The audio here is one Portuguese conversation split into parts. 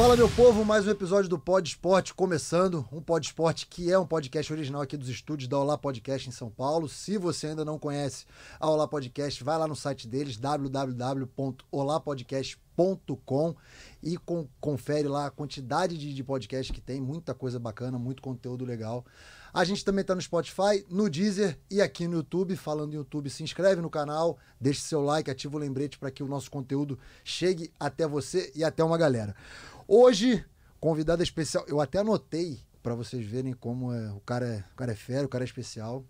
Fala, meu povo, mais um episódio do Pod Esporte começando. Um Pod Esporte que é um podcast original aqui dos estúdios da Olá Podcast em São Paulo. Se você ainda não conhece a Olá Podcast, vai lá no site deles, www.olapodcast.com e com, confere lá a quantidade de, de podcast que tem, muita coisa bacana, muito conteúdo legal. A gente também está no Spotify, no Deezer e aqui no YouTube. Falando em YouTube, se inscreve no canal, deixe seu like, ativa o lembrete para que o nosso conteúdo chegue até você e até uma galera. Hoje, convidada especial, eu até anotei para vocês verem como é, o, cara é, o cara é fera, o cara é especial.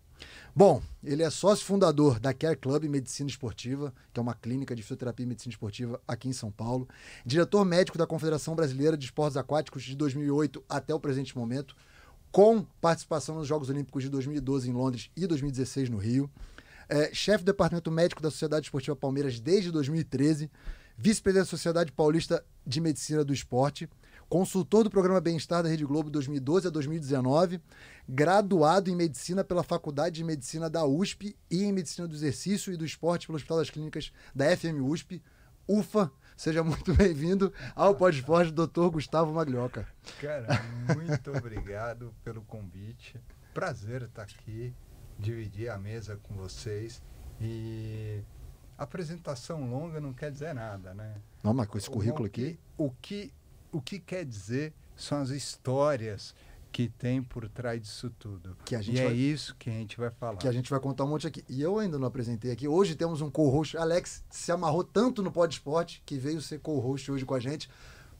Bom, ele é sócio fundador da Care Club Medicina Esportiva, que é uma clínica de fisioterapia e medicina esportiva aqui em São Paulo. Diretor médico da Confederação Brasileira de Esportes Aquáticos de 2008 até o presente momento, com participação nos Jogos Olímpicos de 2012 em Londres e 2016 no Rio. É, chefe do departamento médico da Sociedade Esportiva Palmeiras desde 2013, vice-presidente da Sociedade Paulista de Medicina do Esporte, consultor do programa Bem-Estar da Rede Globo 2012 a 2019, graduado em Medicina pela Faculdade de Medicina da USP e em Medicina do Exercício e do Esporte pelo Hospital das Clínicas da FM USP. UFA, seja muito bem-vindo ao Podforge, doutor Gustavo Maglioca. Cara, muito obrigado pelo convite. Prazer estar aqui, dividir a mesa com vocês. E apresentação longa não quer dizer nada, né? Não, mas com esse currículo aqui. O que, o que quer dizer são as histórias que tem por trás disso tudo. Que a gente e é vai, é isso que a gente vai falar. Que a gente vai contar um monte aqui. E eu ainda não apresentei aqui. Hoje temos um co-host. Alex se amarrou tanto no Pod Esporte que veio ser co-host hoje com a gente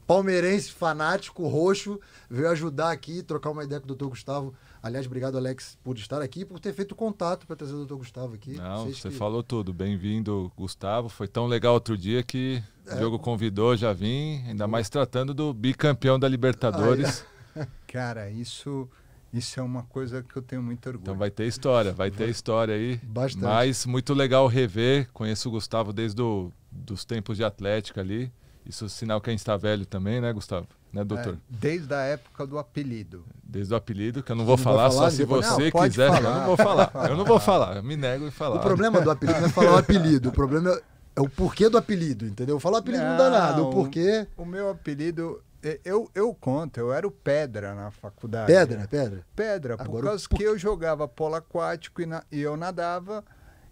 palmeirense fanático, roxo, veio ajudar aqui, trocar uma ideia com o doutor Gustavo. Aliás, obrigado, Alex, por estar aqui, por ter feito contato para trazer o doutor Gustavo aqui. Não, Vocês você que... falou tudo. Bem-vindo, Gustavo. Foi tão legal outro dia que é. o jogo convidou, já vim, ainda mais tratando do bicampeão da Libertadores. cara, isso. Isso é uma coisa que eu tenho muito orgulho. Então vai ter história, vai ter história aí. Bastante. Mas muito legal rever. Conheço o Gustavo desde do dos tempos de Atlética ali. Isso é sinal que a gente está velho também, né, Gustavo? Né, doutor? É, desde a época do apelido. Desde o apelido, que eu não vou, não falar, vou falar, só se você não, quiser. Falar. Eu não vou falar. Eu não vou ah. falar, eu me nego e falar. O problema do apelido não é falar o apelido, o problema é, o porquê do apelido, entendeu? Falar o apelido não, não dá nada, o porquê. O meu apelido, eu, eu conto, eu era o Pedra na faculdade. Pedra, pedra? Pedra, por Agora, causa por... que eu jogava polo aquático e, na, e eu nadava.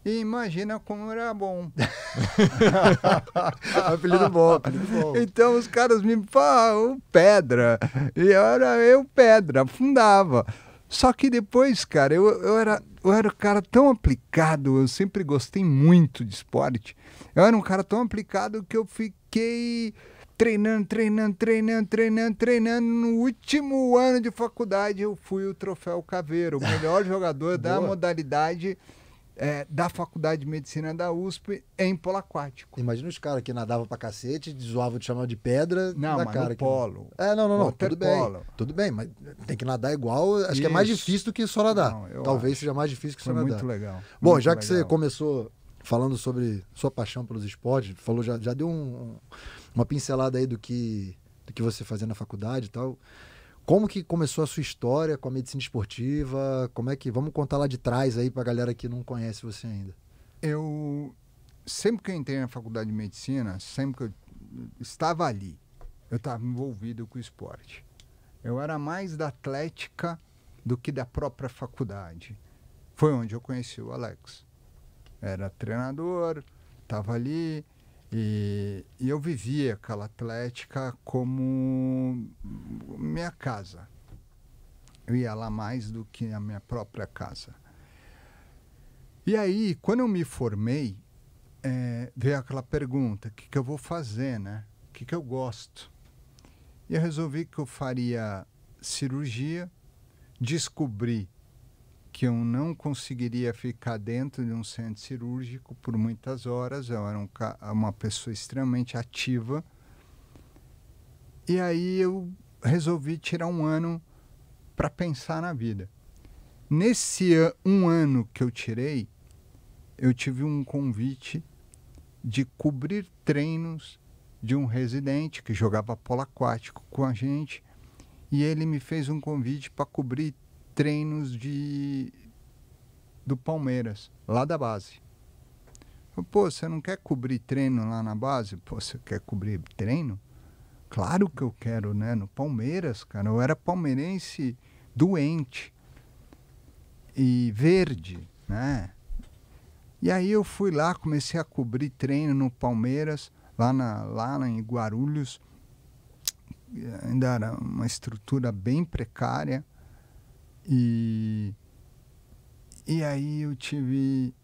E imagina como era bom. apelido, bom apelido bom. Então os caras me falavam pedra. E era eu pedra, afundava. Só que depois, cara, eu, eu, era, eu era um cara tão aplicado, eu sempre gostei muito de esporte. Eu era um cara tão aplicado que eu fiquei treinando, treinando, treinando, treinando, treinando. No último ano de faculdade eu fui o troféu Caveiro, o melhor jogador da modalidade é, da Faculdade de Medicina da USP em polo aquático. Imagina os caras que nadavam pra cacete, zoavam de chamar de pedra. Não, mas cara no polo. É, não, não, não. Tudo bem. Polo. Tudo bem, mas tem que nadar igual. Acho Isso. que é mais difícil do que só nadar. Não, Talvez acho. seja mais difícil que só Foi nadar. Muito legal. Bom, muito já que legal. você começou falando sobre sua paixão pelos esportes, falou já, já deu um, uma pincelada aí do que, do que você fazia na faculdade e tal. Como que começou a sua história com a medicina esportiva? Como é que. Vamos contar lá de trás aí a galera que não conhece você ainda. Eu. Sempre que eu entrei na faculdade de medicina, sempre que eu estava ali, eu estava envolvido com o esporte. Eu era mais da atlética do que da própria faculdade. Foi onde eu conheci o Alex. Era treinador, estava ali, e, e eu vivia aquela Atlética como minha casa. Eu ia lá mais do que a minha própria casa. E aí, quando eu me formei, é, veio aquela pergunta: o que, que eu vou fazer, né? O que, que eu gosto? E eu resolvi que eu faria cirurgia, descobri que eu não conseguiria ficar dentro de um centro cirúrgico por muitas horas. Eu era um, uma pessoa extremamente ativa. E aí eu resolvi tirar um ano para pensar na vida. Nesse um ano que eu tirei, eu tive um convite de cobrir treinos de um residente que jogava polo aquático com a gente e ele me fez um convite para cobrir treinos de do Palmeiras, lá da base. Pô, você não quer cobrir treino lá na base? Pô, você quer cobrir treino? Claro que eu quero, né? No Palmeiras, cara. Eu era palmeirense doente e verde, né? E aí eu fui lá, comecei a cobrir treino no Palmeiras, lá, na, lá em Guarulhos. Ainda era uma estrutura bem precária. E, e aí eu tive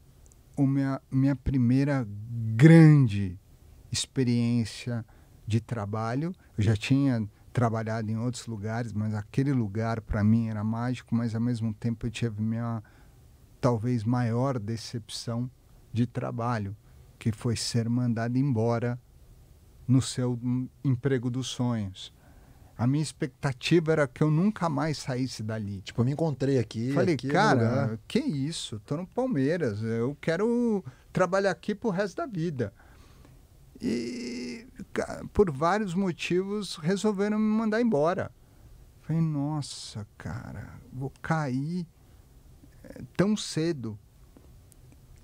minha minha primeira grande experiência de trabalho. Eu já tinha trabalhado em outros lugares, mas aquele lugar para mim era mágico, mas ao mesmo tempo eu tive minha talvez maior decepção de trabalho, que foi ser mandado embora no seu hum, emprego dos sonhos. A minha expectativa era que eu nunca mais saísse dali. Tipo, eu me encontrei aqui. Falei, aqui é cara, que isso? Tô no Palmeiras. Eu quero trabalhar aqui pro resto da vida. E por vários motivos resolveram me mandar embora. Falei, nossa, cara, vou cair eh, tão cedo.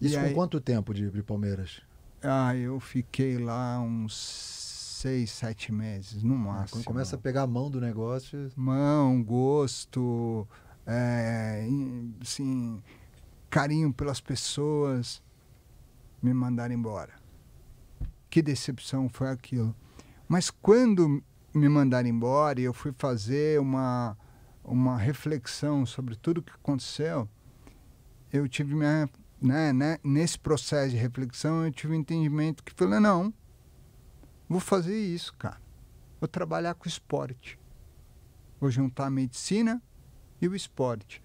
Isso e com aí... quanto tempo de, de Palmeiras? Ah, eu fiquei lá uns seis, sete meses, no ah, máximo. Quando começa a pegar a mão do negócio. Mão, gosto, é, assim, carinho pelas pessoas, me mandaram embora. Que decepção foi aquilo. Mas quando me mandaram embora e eu fui fazer uma, uma reflexão sobre tudo o que aconteceu, eu tive minha, né, né, nesse processo de reflexão, eu tive um entendimento que falei, não, Vou fazer isso, cara. Vou trabalhar com esporte. Vou juntar a medicina e o esporte.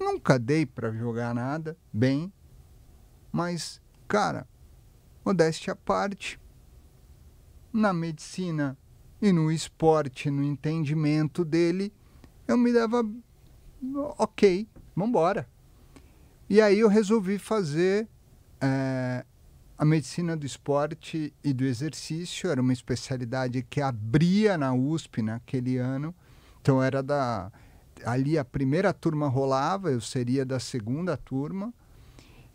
Nunca dei para jogar nada, bem. Mas, cara, modéstia à parte, na medicina e no esporte, no entendimento dele, eu me dava ok, vamos embora. E aí eu resolvi fazer é, a medicina do esporte e do exercício era uma especialidade que abria na USP naquele ano. Então era da ali a primeira turma rolava, eu seria da segunda turma.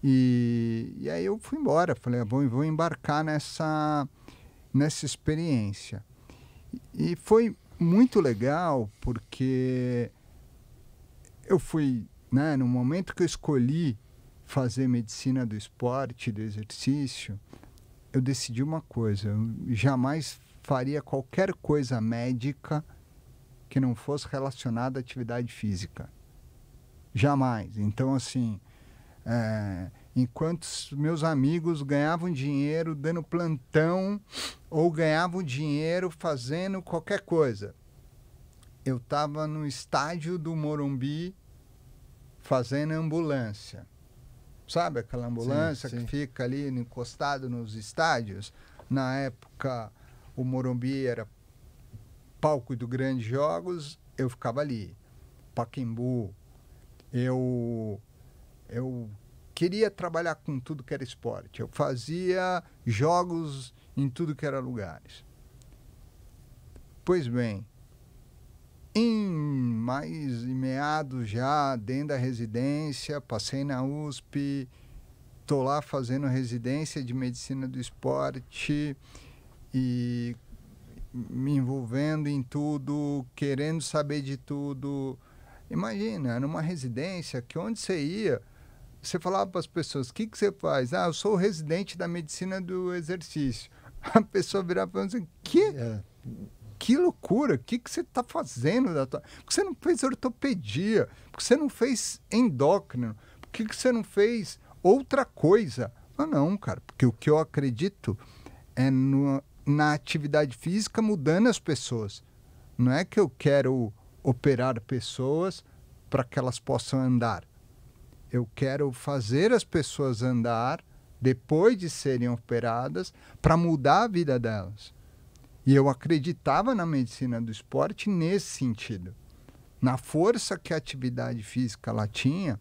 E, e aí eu fui embora, falei, ah, vou, vou embarcar nessa nessa experiência. E foi muito legal porque eu fui, né, no momento que eu escolhi fazer medicina do esporte, do exercício, eu decidi uma coisa: eu jamais faria qualquer coisa médica que não fosse relacionada à atividade física. Jamais. Então, assim, é, enquanto meus amigos ganhavam dinheiro dando plantão ou ganhavam dinheiro fazendo qualquer coisa, eu estava no estádio do Morumbi fazendo ambulância sabe? Aquela ambulância sim, sim. que fica ali encostado nos estádios. Na época, o Morumbi era palco do grandes jogos, eu ficava ali. paquimbu Eu eu queria trabalhar com tudo que era esporte. Eu fazia jogos em tudo que era lugares. Pois bem, em mais em meados já, dentro da residência, passei na USP, estou lá fazendo residência de medicina do esporte e me envolvendo em tudo, querendo saber de tudo. Imagina, era uma residência que onde você ia, você falava para as pessoas: o que, que você faz? Ah, eu sou residente da medicina do exercício. A pessoa virava falava assim: que? É que loucura, o que, que você está fazendo? Da tua... Por que você não fez ortopedia? Por que você não fez endócrino? Por que, que você não fez outra coisa? Ah, não, cara, porque o que eu acredito é no, na atividade física mudando as pessoas. Não é que eu quero operar pessoas para que elas possam andar. Eu quero fazer as pessoas andar depois de serem operadas para mudar a vida delas. E eu acreditava na medicina do esporte nesse sentido, na força que a atividade física ela tinha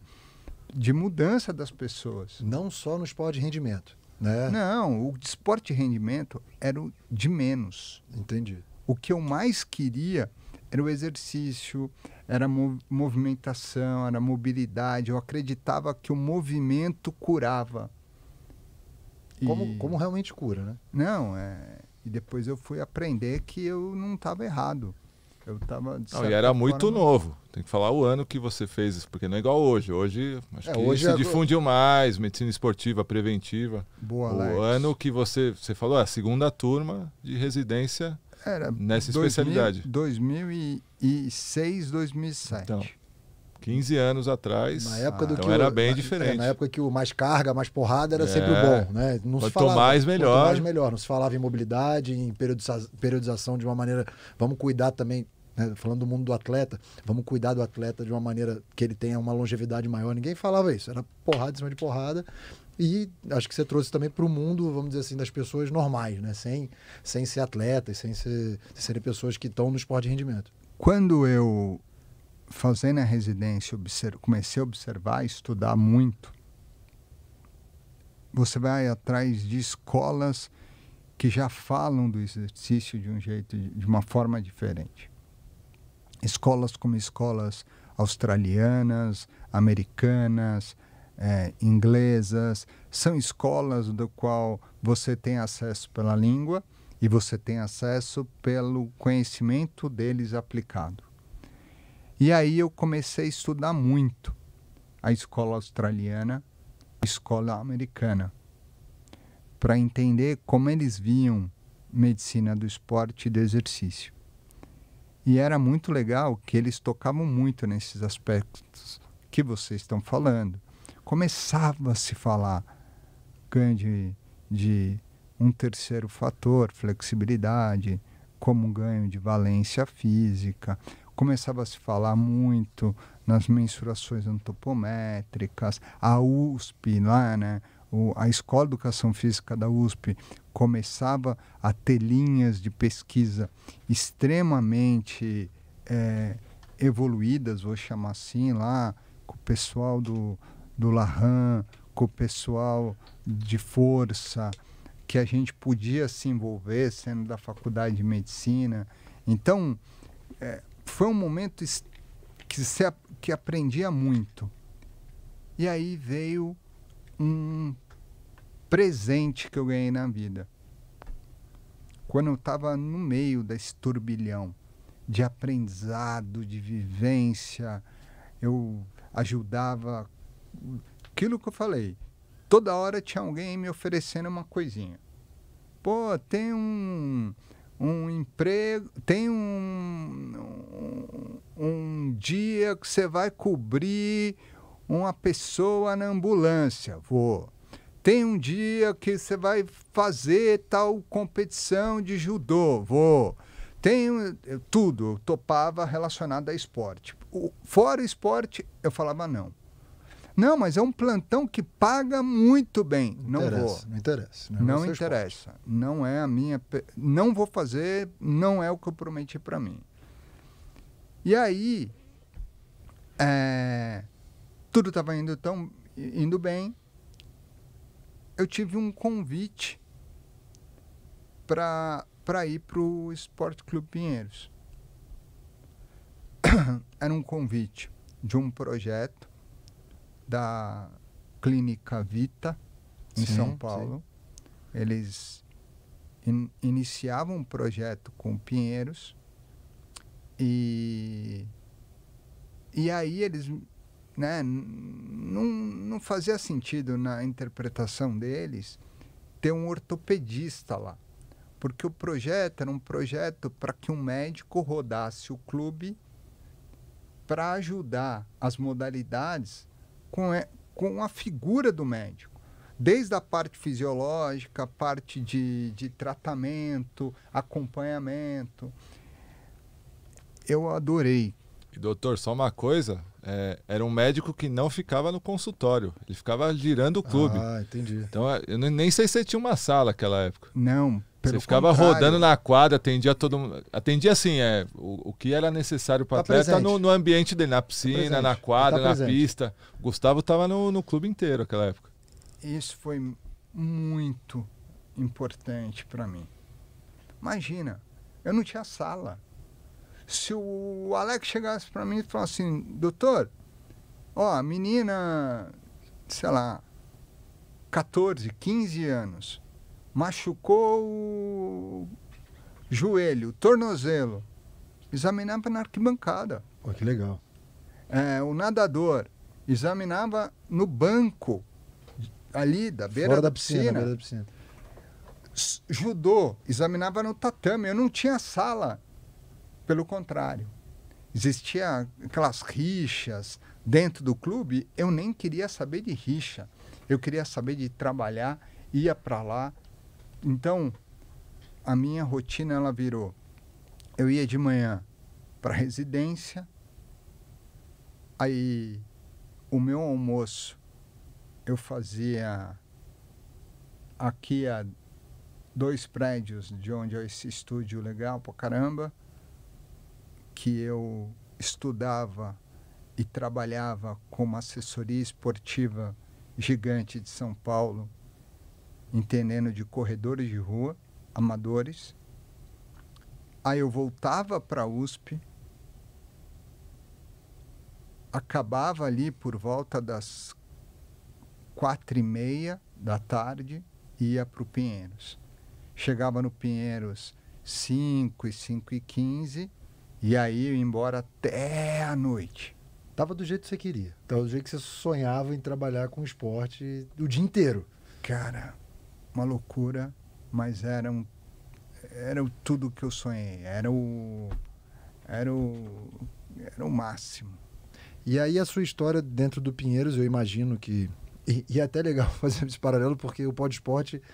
de mudança das pessoas. Não só no esporte de rendimento, né? Não, o esporte de rendimento era o de menos. Entendi. O que eu mais queria era o exercício, era movimentação, era mobilidade. Eu acreditava que o movimento curava. Como, e... como realmente cura, né? Não, é, e depois eu fui aprender que eu não estava errado. Eu tava. Não, e era muito novo. Tem que falar o ano que você fez isso, porque não é igual hoje. Hoje acho é, que hoje se é... difundiu mais, medicina esportiva, preventiva. Boa, O Alex. ano que você. Você falou, é a segunda turma de residência era nessa 2000, especialidade. 2006, 2007. Então. 15 anos atrás. Na época ah, do então que era o, bem na, diferente. É, na época que o mais carga, mais porrada era é, sempre o bom, né? Não se falava, mais melhor. Quanto mais melhor. Não se falava em mobilidade, em periodiza periodização de uma maneira. Vamos cuidar também né, falando do mundo do atleta, vamos cuidar do atleta de uma maneira que ele tenha uma longevidade maior. Ninguém falava isso, era porrada em cima de porrada. E acho que você trouxe também para o mundo, vamos dizer assim, das pessoas normais, né? sem, sem ser atletas, sem, ser, sem serem pessoas que estão no esporte de rendimento. Quando eu fazendo a residência, comecei a observar, estudar muito, você vai atrás de escolas que já falam do exercício de um jeito, de uma forma diferente. Escolas como escolas australianas, americanas, é, inglesas, são escolas do qual você tem acesso pela língua e você tem acesso pelo conhecimento deles aplicado. E aí eu comecei a estudar muito a escola australiana, a escola americana, para entender como eles viam medicina do esporte e do exercício. E era muito legal que eles tocavam muito nesses aspectos que vocês estão falando. Começava a se falar ganho de, de um terceiro fator, flexibilidade, como ganho de valência física, começava a se falar muito nas mensurações antropométricas, a USP lá, né? O, a Escola de Educação Física da USP começava a ter linhas de pesquisa extremamente é, evoluídas, vou chamar assim, lá com o pessoal do, do Lahan, com o pessoal de força, que a gente podia se envolver sendo da faculdade de medicina. Então, é, foi um momento que, se, que aprendia muito. E aí veio um presente que eu ganhei na vida. Quando eu estava no meio desse turbilhão de aprendizado, de vivência, eu ajudava. Aquilo que eu falei, toda hora tinha alguém me oferecendo uma coisinha. Pô, tem um, um emprego, tem um, um, um dia que você vai cobrir uma pessoa na ambulância, vou. Tem um dia que você vai fazer tal competição de judô, vou. Tem tudo, eu topava relacionado a esporte. O, fora esporte, eu falava não. Não, mas é um plantão que paga muito bem. Não, vou. Não interessa. Né? Não, não interessa. Esporte. Não é a minha. Não vou fazer, não é o que eu prometi para mim. E aí, é, tudo estava indo tão indo bem. Eu tive um convite para ir para o Esporte Clube Pinheiros. Era um convite de um projeto da Clínica Vita, em sim, São Paulo. Sim. Eles in iniciavam um projeto com Pinheiros e, e aí eles né, não, não fazia sentido na interpretação deles ter um ortopedista lá. Porque o projeto era um projeto para que um médico rodasse o clube para ajudar as modalidades com, é, com a figura do médico desde a parte fisiológica, a parte de, de tratamento, acompanhamento. Eu adorei. E, doutor, só uma coisa: é, era um médico que não ficava no consultório, ele ficava girando o clube. Ah, entendi. Então é, eu nem sei se tinha uma sala naquela época. Não, pelo você ficava contrário. rodando na quadra, atendia todo mundo. Atendia assim, é, o, o que era necessário para o tá atleta no, no, ambiente dele, na piscina, tá na tá quadra, tá na pista. O Gustavo estava no, no clube inteiro naquela época. Isso foi muito importante para mim. Imagina, eu não tinha sala. Se o Alex chegasse para mim e falasse assim, doutor, ó, menina, sei lá, 14, 15 anos machucou o joelho, tornozelo. Examinava na arquibancada. Pô, que legal. É, o nadador examinava no banco, ali da beira Fora da, da piscina. piscina. Beira da piscina. Judô, examinava no tatame. Eu não tinha sala. Pelo contrário. Existia aquelas rixas dentro do clube. Eu nem queria saber de rixa. Eu queria saber de trabalhar, ia para lá, então, a minha rotina ela virou. Eu ia de manhã para a residência, aí o meu almoço eu fazia aqui a dois prédios de onde é esse estúdio legal pra caramba, que eu estudava e trabalhava como assessoria esportiva gigante de São Paulo entendendo de corredores de rua, amadores. Aí eu voltava para a USP, acabava ali por volta das quatro e meia da tarde, ia para o Pinheiros. Chegava no Pinheiros 5 e 5 e 15, e aí eu ia embora até a noite. Tava do jeito que você queria. Tava do jeito que você sonhava em trabalhar com esporte o dia inteiro. Cara, uma loucura, mas era, um, era tudo que eu sonhei, era o, era, o, era o máximo. E aí a sua história dentro do Pinheiros, eu imagino que. E, e é até legal fazer esse paralelo, porque o Podesport, Esporte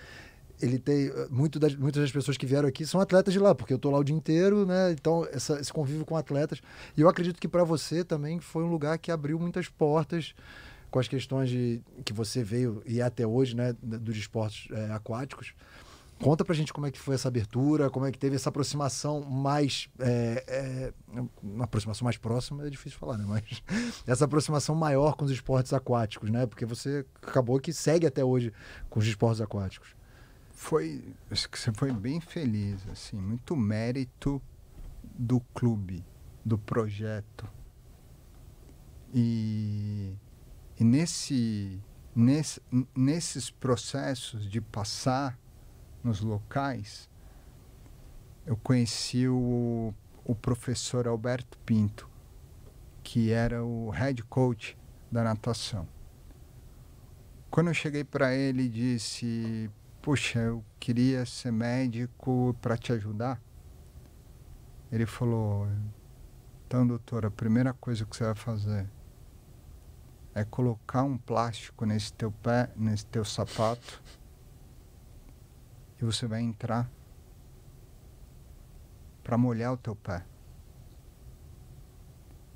ele tem eh, muito das, muitas das pessoas que vieram aqui são atletas de lá, porque eu estou lá o dia inteiro, né? Então essa, esse convívio com atletas e eu acredito que para você também foi um lugar que abriu muitas portas com as questões de, que você veio e é até hoje, né, dos esportes é, aquáticos. Conta pra gente como é que foi essa abertura, como é que teve essa aproximação mais. É, é, uma aproximação mais próxima é difícil falar, né? Mas essa aproximação maior com os esportes aquáticos, né? Porque você acabou que segue até hoje com os esportes aquáticos. Foi. Você foi bem feliz, assim. Muito mérito do clube, do projeto. E nesse, nesse, nesses processos de passar nos locais, eu conheci o, o professor Alberto Pinto, que era o head coach da natação. Quando eu cheguei para ele e disse: Puxa, eu queria ser médico para te ajudar. Ele falou: Então, doutora, a primeira coisa que você vai fazer é colocar um plástico nesse teu pé, nesse teu sapato, e você vai entrar para molhar o teu pé.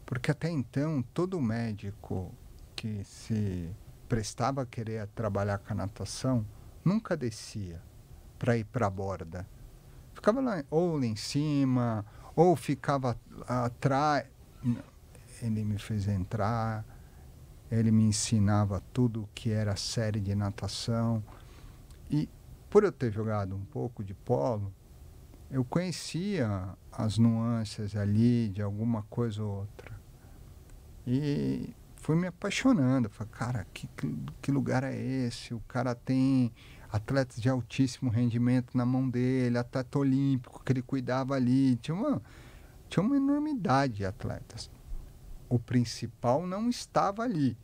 Porque até então, todo médico que se prestava a querer trabalhar com a natação nunca descia para ir para a borda. Ficava lá, ou lá em cima, ou ficava atrás. Ele me fez entrar ele me ensinava tudo o que era série de natação. E por eu ter jogado um pouco de polo, eu conhecia as nuances ali de alguma coisa ou outra. E fui me apaixonando. Falei, cara, que, que lugar é esse? O cara tem atletas de altíssimo rendimento na mão dele, atleta olímpico que ele cuidava ali. Tinha uma, tinha uma enormidade de atletas o principal não estava ali.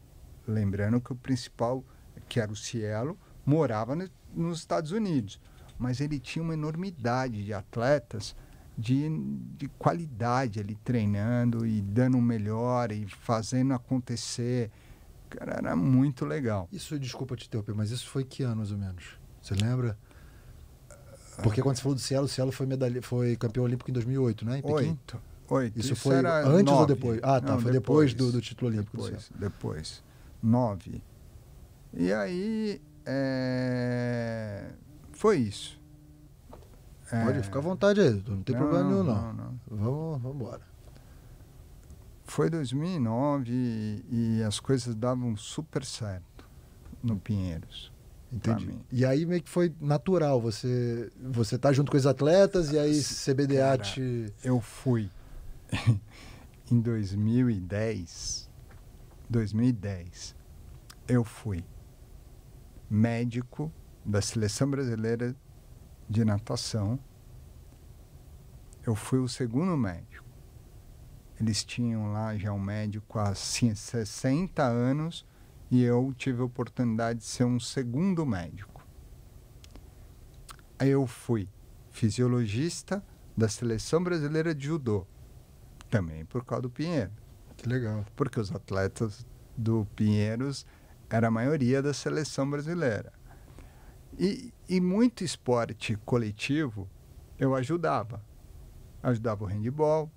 Lembrando que o principal, que era o Cielo, morava no, nos Estados Unidos. Mas ele tinha uma enormidade de atletas de, de qualidade ali treinando e dando o melhor e fazendo acontecer. Cara, era muito legal. Isso, desculpa te interromper, mas isso foi que ano mais ou menos? Você lembra? Porque quando você falou do Cielo, o Cielo foi, medalha, foi campeão olímpico em 2008, né? Em Pequim? Oito. Oito. Isso, isso foi antes nove. ou depois? Ah, tá. Não, foi depois, depois do, do, título olímpico. Depois, depois. Nove. E aí é... foi isso. É. Pode ficar à vontade aí, não tem não, problema nenhum, não. não, não. Vamos, vamos embora. Foi 2009 e, e as coisas davam super certo no Pinheiros. Entendi. E aí meio que foi natural, você você tá junto com os atletas e aí CBDA Cara, te... Eu fui em 2010, 2010, eu fui médico da seleção brasileira de natação. Eu fui o segundo médico. Eles tinham lá já um médico há 60 anos e eu tive a oportunidade de ser um segundo médico. Aí eu fui fisiologista da seleção brasileira de judô também por causa do Pinheiro. Que legal. Porque os atletas do Pinheiros era a maioria da seleção brasileira. E, e muito esporte coletivo eu ajudava. Ajudava o handball,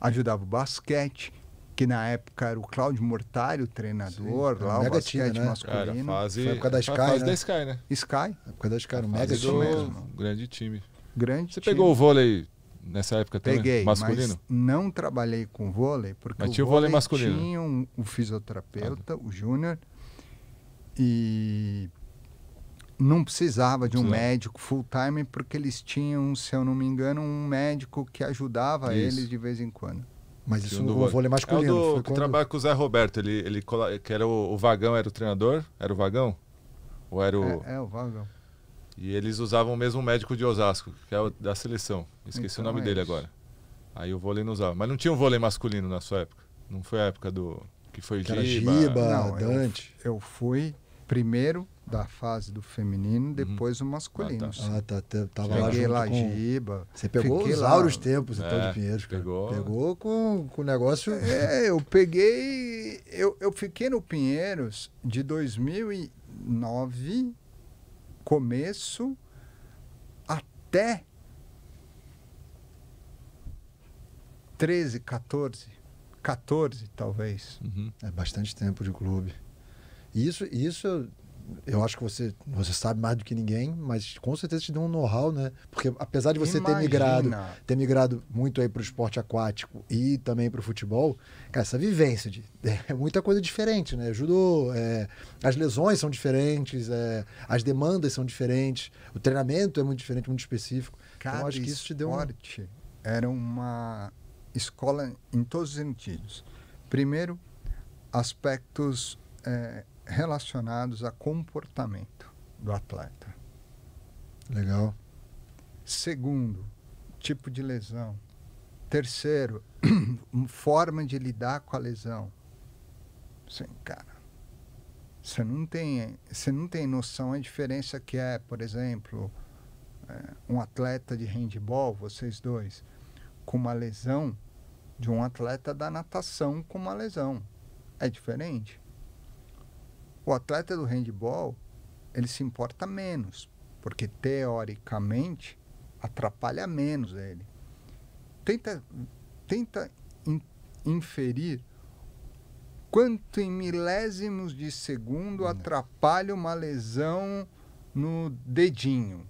ajudava o basquete, que na época era o Cláudio Mortário, o treinador, Sim, lá, o basquete né? masculino. fase, Foi a época da Sky, fase né? da Sky, né? Sky. A época da Sky, o mega time. Grande time. Grande Você time. pegou o vôlei nessa época também? Peguei, masculino? não trabalhei com vôlei, porque mas o tinha vôlei, masculino. tinha um, um fisioterapeuta, ah, tá. o Júnior, e não precisava de um médico full time, porque eles tinham, se eu não me engano, um médico que ajudava isso. eles de vez em quando. Mas isso no vôlei. vôlei masculino. É o do, é foi quando... trabalha com o Zé Roberto, ele, ele que era o, o, Vagão, era o treinador? Era o Vagão? Ou era o... é, é o Vagão. E eles usavam o mesmo médico de Osasco, que é o da seleção. Esqueci então, o nome é dele agora. Aí o vôlei não usava. Mas não tinha um vôlei masculino na sua época. Não foi a época do. Que foi que Giba. Giba não, Dante. Eu, eu, fui primeiro da fase do feminino, uhum. depois uhum. o masculino. Ah, tá. Ah, tá, tá tava lá, lá com... Giba. Você pegou Fiquei os auros tempos, então, é, de Pinheiros. Cara. Pegou. Pegou com o negócio. É, eu peguei. Eu, eu fiquei no Pinheiros de 2009 começo até 13, 14, 14 talvez. Uhum. É bastante tempo de clube. Isso, isso eu acho que você, você sabe mais do que ninguém, mas com certeza te deu um know-how, né? Porque apesar de você Imagina. ter migrado, ter migrado muito aí para o esporte aquático e também para o futebol, cara, essa vivência de, é muita coisa diferente, né? ajudou é, as lesões são diferentes, é, as demandas são diferentes, o treinamento é muito diferente, muito específico. Cada então, acho que isso te deu um... era uma escola em todos os sentidos. Primeiro, aspectos é, relacionados a comportamento do atleta. Legal. Segundo, tipo de lesão. Terceiro, forma de lidar com a lesão. Sim, cara. Você não tem, você não tem noção a diferença que é, por exemplo, é, um atleta de handball, vocês dois, com uma lesão de um atleta da natação com uma lesão. É diferente. O atleta do handball, ele se importa menos, porque teoricamente atrapalha menos ele. Tenta, tenta in, inferir quanto em milésimos de segundo atrapalha uma lesão no dedinho.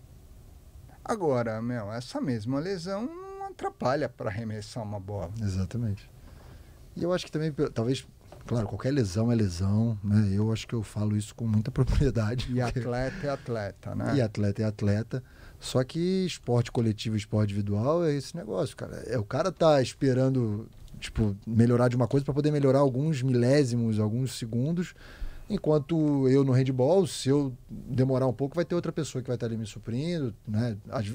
Agora, meu, essa mesma lesão não atrapalha para arremessar uma bola. Exatamente. E eu acho que também, talvez Claro, qualquer lesão é lesão, né? Eu acho que eu falo isso com muita propriedade. E porque... atleta é atleta, né? E atleta é atleta. Só que esporte coletivo, esporte individual é esse negócio, cara. É, o cara tá esperando, tipo, melhorar de uma coisa para poder melhorar alguns milésimos, alguns segundos. Enquanto eu no handball, se eu demorar um pouco, vai ter outra pessoa que vai estar tá ali me suprindo, né? As,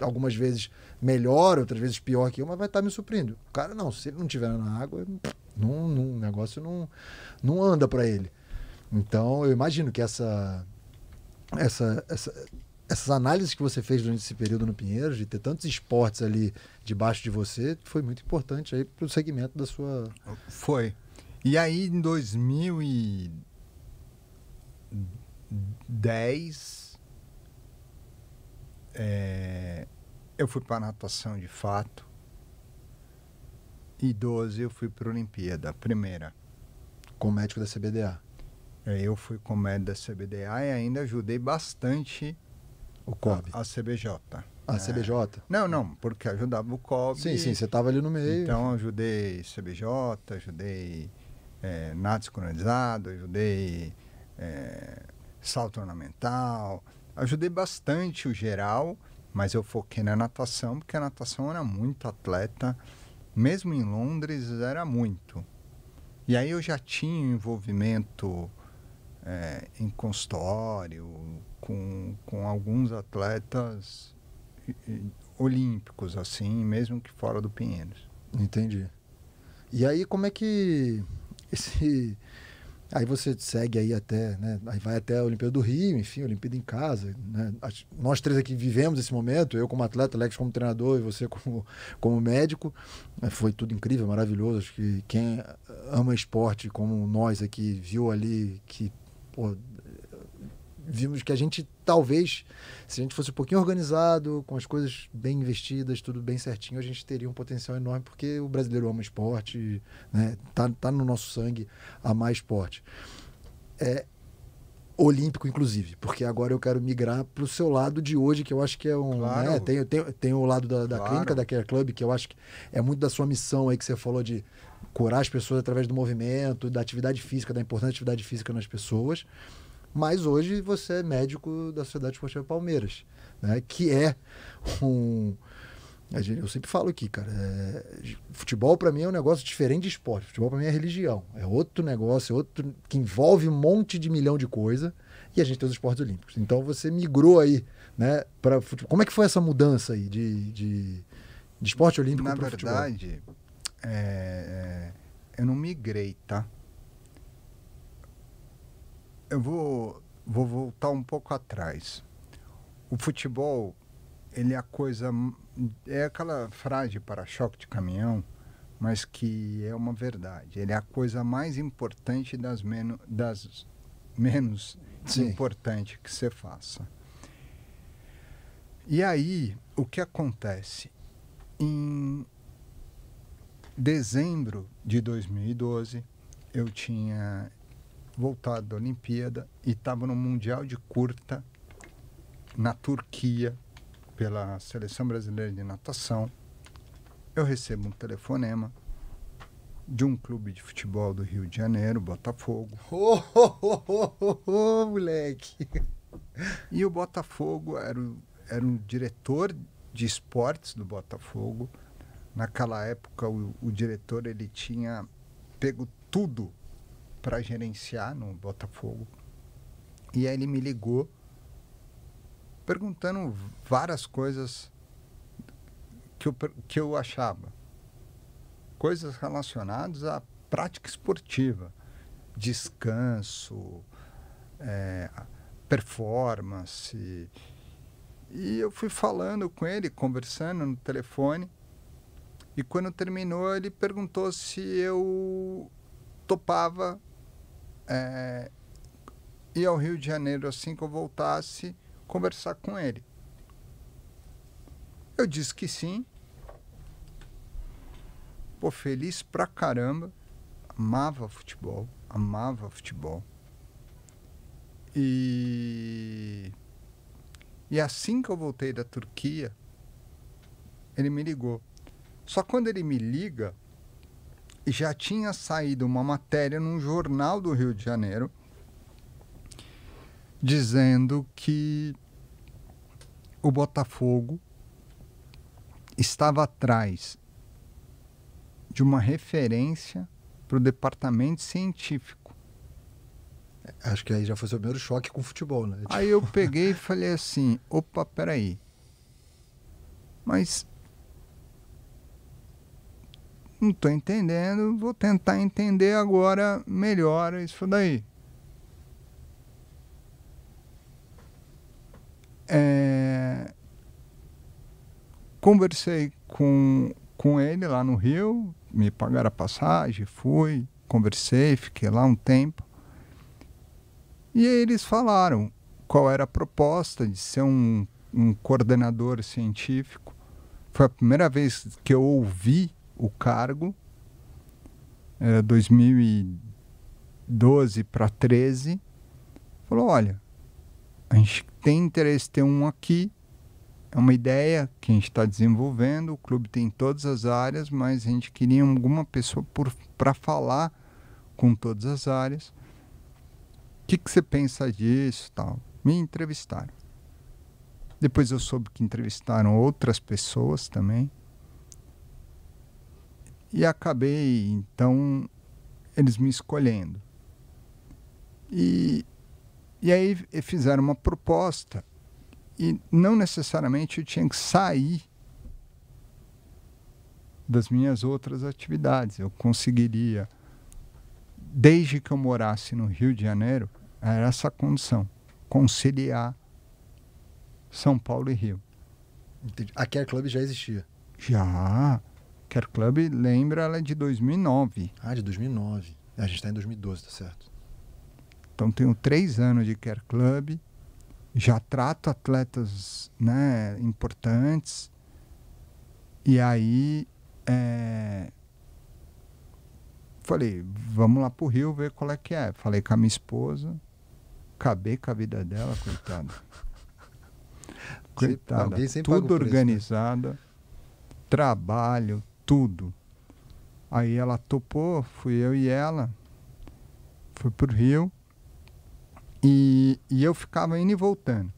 algumas vezes melhor, outras vezes pior que eu, mas vai estar tá me suprindo. O cara não, se ele não tiver na água, num num o negócio não, não anda para ele. Então, eu imagino que essa, essa, essa, essas análises que você fez durante esse período no Pinheiros, de ter tantos esportes ali debaixo de você, foi muito importante aí para o segmento da sua. Foi. E aí, em 2010, é, eu fui para natação de fato. 2012 eu fui para a Olimpíada, primeira, com o médico da CBDA. Eu fui com o médico da CBDA e ainda ajudei bastante o COB. A, a CBJ. A é. Né? CBJ? Não, não, porque ajudava o COB. Sim, sim, você estava ali no meio. Então ajudei CBJ, ajudei é, nato sincronizado, ajudei é, salto ornamental, ajudei bastante o geral, mas eu foquei na natação, porque a natação era muito atleta mesmo em Londres, era muito. E aí eu já tinha envolvimento é, em consultório com, com alguns atletas olímpicos, assim, mesmo que fora do Pinheiros. Entendi. E aí, como é que esse Aí você segue aí até, né? Aí vai até a Olimpíada do Rio, enfim, Olimpíada em casa. Né? Nós três aqui vivemos esse momento, eu como atleta, Alex como treinador e você como, como médico. Né, foi tudo incrível, maravilhoso. Acho que quem ama esporte como nós aqui viu ali que pô, vimos que a gente talvez, se a gente fosse um pouquinho organizado, com as coisas bem investidas, tudo bem certinho, a gente teria um potencial enorme, porque o brasileiro ama esporte, né? tá, tá no nosso sangue amar esporte. É, olímpico, inclusive, porque agora eu quero migrar para o seu lado de hoje, que eu acho que é um. Né? Claro. Né? tem, tem, tem o lado da, da claro. clínica, da Care Club, que eu acho que é muito da sua missão aí que você falou de curar as pessoas através do movimento, da atividade física, da importância da atividade física nas pessoas. Mas hoje você é médico da Sociedade Esportiva Palmeiras, né? que é um. Eu sempre falo aqui, cara. É... Futebol para mim é um negócio diferente de esporte. Futebol para mim é religião. É outro negócio, é outro que envolve um monte de milhão de coisa. E a gente tem os esportes olímpicos. Então você migrou aí, né? Para como é que foi essa mudança aí de, de, de esporte olímpico para futebol? Na verdade, é, é... eu não migrei, tá? eu vou, vou voltar um pouco atrás. O futebol, ele é a coisa. É aquela frase para-choque de caminhão, mas que é uma verdade. Ele é a coisa mais importante das, meno, das menos Sim. importante que você faça. E aí, o que acontece? Em dezembro de 2012, eu tinha voltado da Olimpíada e estava no Mundial de Curta na Turquia pela Seleção Brasileira de Natação. Eu recebo um telefonema de um clube de futebol do Rio de Janeiro, Botafogo. Oh, oh, oh, oh moleque! E o Botafogo era, o, era um diretor de esportes do Botafogo. Naquela época, o, o diretor ele tinha pego tudo para gerenciar no Botafogo. E aí ele me ligou perguntando várias coisas que eu, que eu achava. Coisas relacionadas à prática esportiva, descanso, é, performance. E eu fui falando com ele, conversando no telefone. E quando terminou, ele perguntou se eu topava é, ir ao Rio de Janeiro assim que eu voltasse conversar com ele. Eu disse que sim. Pô, feliz pra caramba. Amava futebol, amava futebol. E e assim que eu voltei da Turquia, ele me ligou. Só quando ele me liga, já tinha saído uma matéria num jornal do Rio de Janeiro dizendo que o Botafogo estava atrás de uma referência para o departamento científico. Acho que aí já foi seu primeiro choque com o futebol, né? Aí eu peguei e falei assim: opa, peraí. Mas não estou entendendo, vou tentar entender agora melhor isso daí. É... Conversei com, com ele lá no Rio, me pagaram a passagem, fui, conversei, fiquei lá um tempo. E eles falaram qual era a proposta de ser um, um coordenador científico. Foi a primeira vez que eu ouvi o cargo, era 2012 para 13, falou: olha, a gente tem interesse em ter um aqui, é uma ideia que a gente está desenvolvendo, o clube tem todas as áreas, mas a gente queria alguma pessoa para falar com todas as áreas. O que, que você pensa disso? Tal. Me entrevistaram. Depois eu soube que entrevistaram outras pessoas também. E acabei, então, eles me escolhendo. E, e aí fizeram uma proposta, e não necessariamente eu tinha que sair das minhas outras atividades. Eu conseguiria, desde que eu morasse no Rio de Janeiro, era essa condição, conciliar São Paulo e Rio. Entendi. A Care Club já existia? Já quer Club, lembra, ela é de 2009. Ah, de 2009. A gente está em 2012, tá certo. Então tenho três anos de quer Club, já trato atletas né, importantes. E aí é... falei, vamos lá para o Rio ver qual é que é. Falei com a minha esposa, acabei com a vida dela, coitada. coitada, tudo né? organizado Isso, né? Trabalho, tudo. Aí ela topou, fui eu e ela, fui pro Rio e, e eu ficava indo e voltando.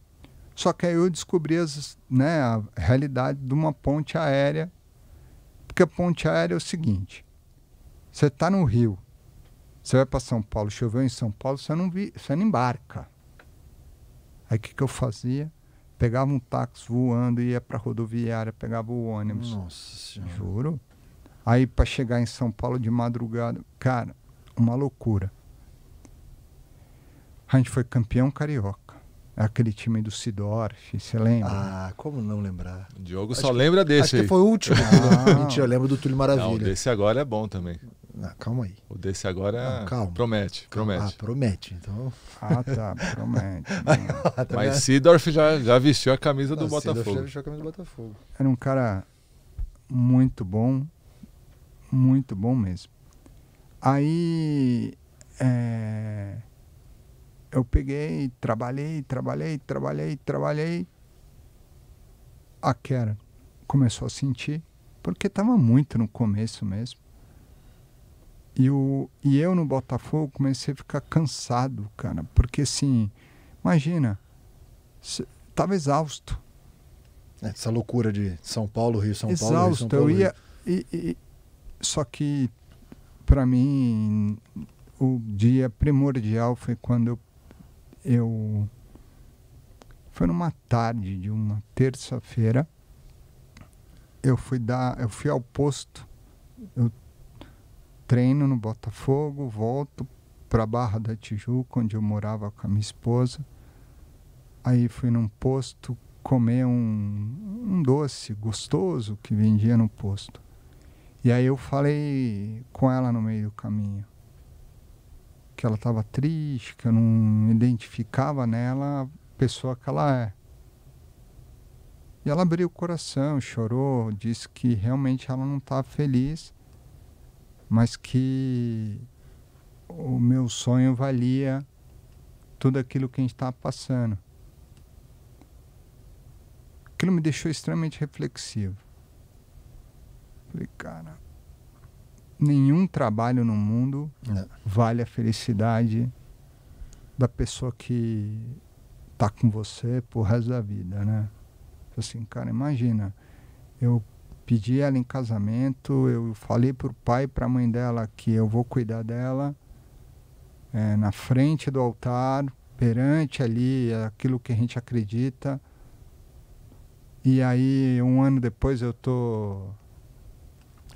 Só que aí eu descobri as, né, a realidade de uma ponte aérea, porque a ponte aérea é o seguinte: você está no Rio, você vai para São Paulo, choveu em São Paulo, você não, não embarca. Aí o que, que eu fazia? pegava um táxi voando, ia para a rodoviária, pegava o ônibus. Nossa Senhora. Juro. Aí para chegar em São Paulo de madrugada, cara, uma loucura. A gente foi campeão carioca. Aquele time do Sidorf, você lembra? Ah, como não lembrar? O Diogo acho só que, lembra desse. Acho aí. que foi o último. Ah, Mentira, eu lembro do Túlio Maravilha. Não, desse agora é bom também. Ah, calma aí. O desse agora ah, calma. promete, promete. Ah, promete, então... Ah, tá, promete. Tá Mas Sidorf já, já vestiu a camisa Não, do Botafogo. Sidorf já vestiu a camisa do Botafogo. Era um cara muito bom, muito bom mesmo. Aí... É, eu peguei, trabalhei, trabalhei, trabalhei, trabalhei. A Kera começou a sentir, porque estava muito no começo mesmo. E, o, e eu no Botafogo comecei a ficar cansado, cara, porque assim, imagina, estava exausto. Essa loucura de São Paulo, Rio, São exausto, Paulo, Rio, São Paulo. Eu ia, e, e, só que para mim o dia primordial foi quando eu, eu foi numa tarde de uma terça-feira eu fui dar eu fui ao posto eu treino no Botafogo, volto para Barra da Tijuca, onde eu morava com a minha esposa. Aí fui num posto comer um, um doce gostoso que vendia no posto. E aí eu falei com ela no meio do caminho que ela estava triste, que eu não identificava nela a pessoa que ela é. E ela abriu o coração, chorou, disse que realmente ela não estava tá feliz mas que o meu sonho valia tudo aquilo que a gente estava passando. Aquilo me deixou extremamente reflexivo. Falei, cara, nenhum trabalho no mundo é. vale a felicidade da pessoa que está com você pro resto da vida, né? Assim, cara, imagina, eu pedi ela em casamento, eu falei pro pai e a mãe dela que eu vou cuidar dela é, na frente do altar, perante ali aquilo que a gente acredita. E aí, um ano depois, eu tô.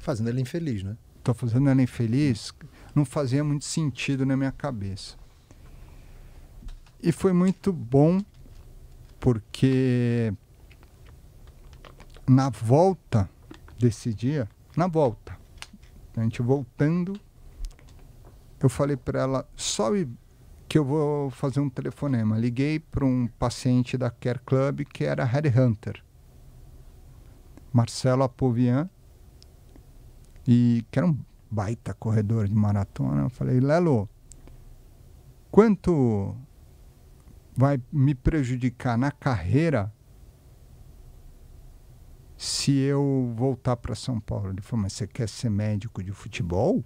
Fazendo ela infeliz, né? Tô fazendo ela infeliz. Não fazia muito sentido na minha cabeça. E foi muito bom, porque na volta desse dia, na volta, a gente voltando, eu falei para ela: sobe que eu vou fazer um telefonema. Liguei para um paciente da Care Club que era Hunter Marcelo Apovian, e que era um baita corredor de maratona. Eu falei: Lelo, quanto vai me prejudicar na carreira se eu voltar para São Paulo? Ele falou, mas você quer ser médico de futebol?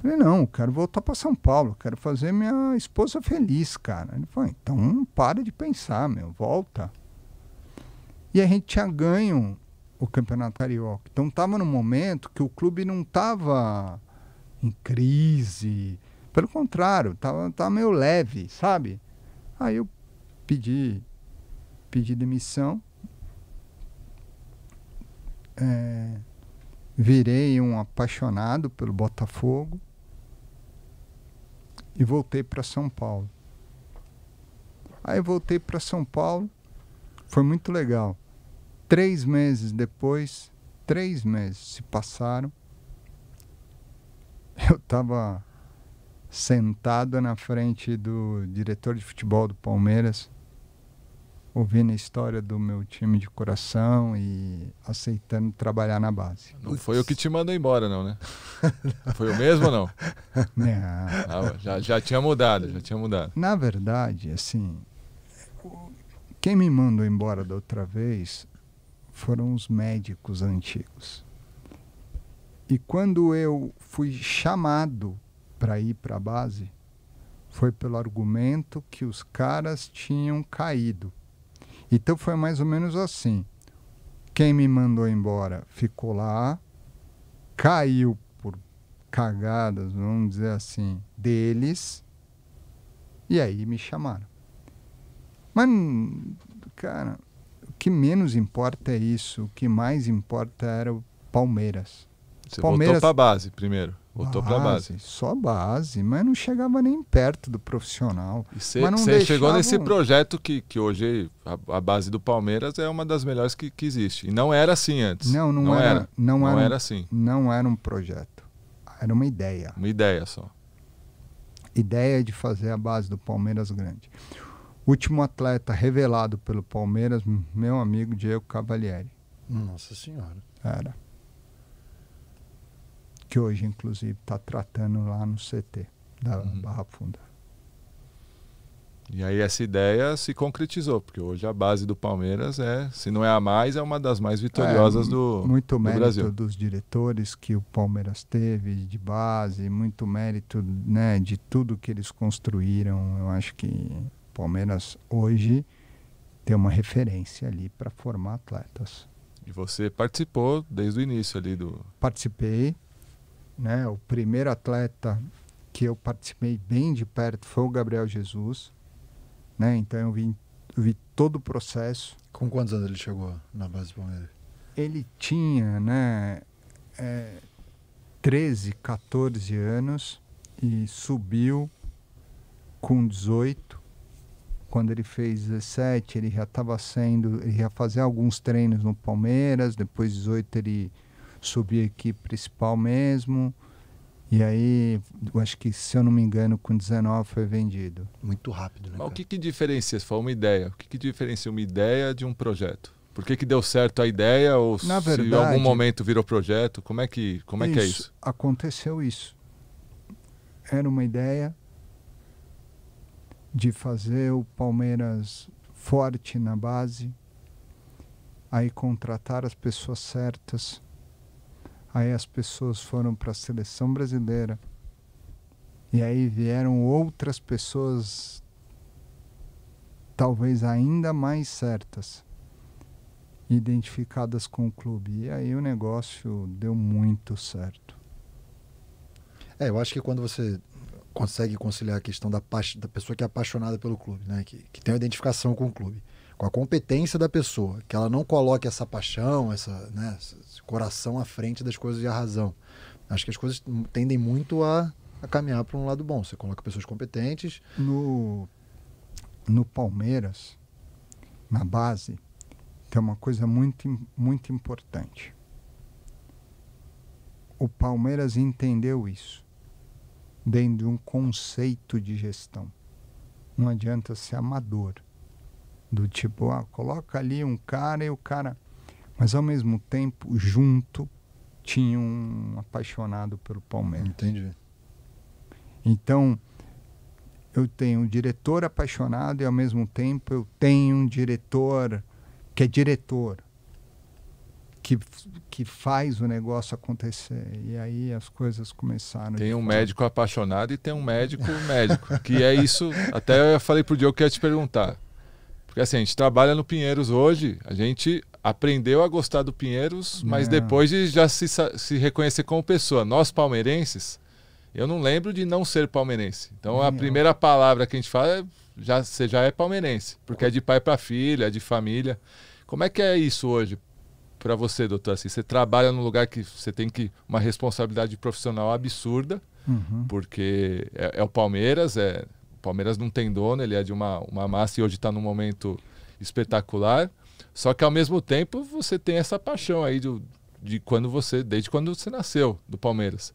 Eu falei, não, quero voltar para São Paulo, quero fazer minha esposa feliz, cara. Ele falou, ah, então para de pensar, meu, volta. E a gente tinha ganho o Campeonato Carioca. Então estava num momento que o clube não estava em crise. Pelo contrário, estava tava meio leve, sabe? Aí eu pedi, pedi demissão é, virei um apaixonado pelo Botafogo e voltei para São Paulo. Aí voltei para São Paulo, foi muito legal. Três meses depois, três meses se passaram, eu estava sentado na frente do diretor de futebol do Palmeiras, ouvindo a história do meu time de coração e aceitando trabalhar na base. Não foi eu que te mandou embora, não, né? Foi o mesmo ou não? Não. Ah, já, já tinha mudado, já tinha mudado. Na verdade, assim, quem me mandou embora da outra vez foram os médicos antigos. E quando eu fui chamado para ir para a base, foi pelo argumento que os caras tinham caído então foi mais ou menos assim. Quem me mandou embora ficou lá, caiu por cagadas, vamos dizer assim, deles, e aí me chamaram. Mas, cara, o que menos importa é isso, o que mais importa era o Palmeiras. Você Palmeiras... voltou para base primeiro? Voltou para base. Só base, mas não chegava nem perto do profissional. Você deixavam... chegou nesse projeto que, que hoje a, a, base do Palmeiras é uma das melhores que, que existe. E não era assim antes. Não, não, não era, era, Não, não era, era, assim. Não era um projeto. Era uma ideia. Uma ideia só. Ideia de fazer a base do Palmeiras grande. Último atleta revelado pelo Palmeiras, meu amigo Diego Cavalieri. Nossa Senhora. Era que hoje, inclusive, está tratando lá no CT da uhum. Barra Funda. E aí essa ideia se concretizou, porque hoje a base do Palmeiras é, se não é a mais, é uma das mais vitoriosas é, do, muito do mérito dos diretores que o Palmeiras teve de base, muito mérito né, de tudo que eles construíram. Eu acho que o Palmeiras hoje tem uma referência ali para formar atletas. E você participou desde o início ali do. Participei, né? O primeiro atleta que eu participei bem de perto foi o Gabriel Jesus, né? Então eu vi, eu vi todo o processo. Com quantos anos ele chegou na base Palmeiras? Ele tinha, né? É, 13, 14 anos e subiu com 18. Quando ele fez 17, ele já estava sendo, ele já fazia alguns treinos no Palmeiras, depois 18 ele subir a equipe principal mesmo. E aí, acho que, se eu não me engano, com 19 foi vendido. Muito rápido, né? Mas o que, que diferencia, foi uma ideia, o que, que diferencia uma ideia de um projeto? Por que, que deu certo a ideia ou se em algum momento virou projeto? Como é que, como é, que é isso? Aconteceu isso. Era uma ideia de fazer o Palmeiras forte na base, aí contratar as pessoas certas Aí as pessoas foram para a seleção brasileira. E aí vieram outras pessoas, talvez ainda mais certas, identificadas com o clube. E aí o negócio deu muito certo. É, eu acho que quando você consegue conciliar a questão da, da pessoa que é apaixonada pelo clube, né? que, que tem uma identificação com o clube com a competência da pessoa, que ela não coloque essa paixão, essa, né, esse coração à frente das coisas e a razão. Acho que as coisas tendem muito a, a caminhar para um lado bom. Você coloca pessoas competentes. No, no Palmeiras, na base, tem uma coisa muito, muito importante. O Palmeiras entendeu isso dentro de um conceito de gestão. Não adianta ser amador do tipo, ah, coloca ali um cara e o cara. Mas ao mesmo tempo, junto, tinha um apaixonado pelo Palmeiras. Entendi. Então, eu tenho um diretor apaixonado e ao mesmo tempo eu tenho um diretor que é diretor, que, que faz o negócio acontecer. E aí as coisas começaram. Tem um médico apaixonado e tem um médico médico, que é isso. Até eu falei para o Diogo que ia te perguntar porque assim, a gente trabalha no Pinheiros hoje, a gente aprendeu a gostar do Pinheiros, mas é. depois de já se, se reconhecer como pessoa. Nós palmeirenses, eu não lembro de não ser palmeirense. Então a é. primeira palavra que a gente fala é já você já é palmeirense, porque é de pai para filha, é de família. Como é que é isso hoje para você, doutor? Assim, você trabalha num lugar que você tem que uma responsabilidade profissional absurda, uhum. porque é, é, o Palmeiras, é o Palmeiras não tem dono, ele é de uma, uma massa e hoje está num momento espetacular. Só que ao mesmo tempo você tem essa paixão aí de, de quando você, desde quando você nasceu do Palmeiras.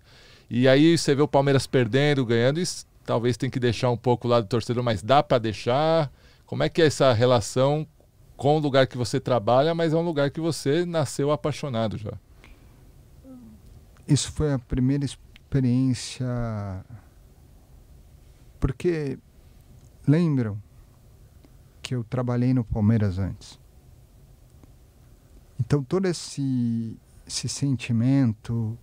E aí você vê o Palmeiras perdendo, ganhando, e talvez tem que deixar um pouco lá do torcedor, mas dá para deixar. Como é que é essa relação com o lugar que você trabalha, mas é um lugar que você nasceu apaixonado já? Isso foi a primeira experiência porque lembram que eu trabalhei no Palmeiras antes. Então todo esse, esse sentimento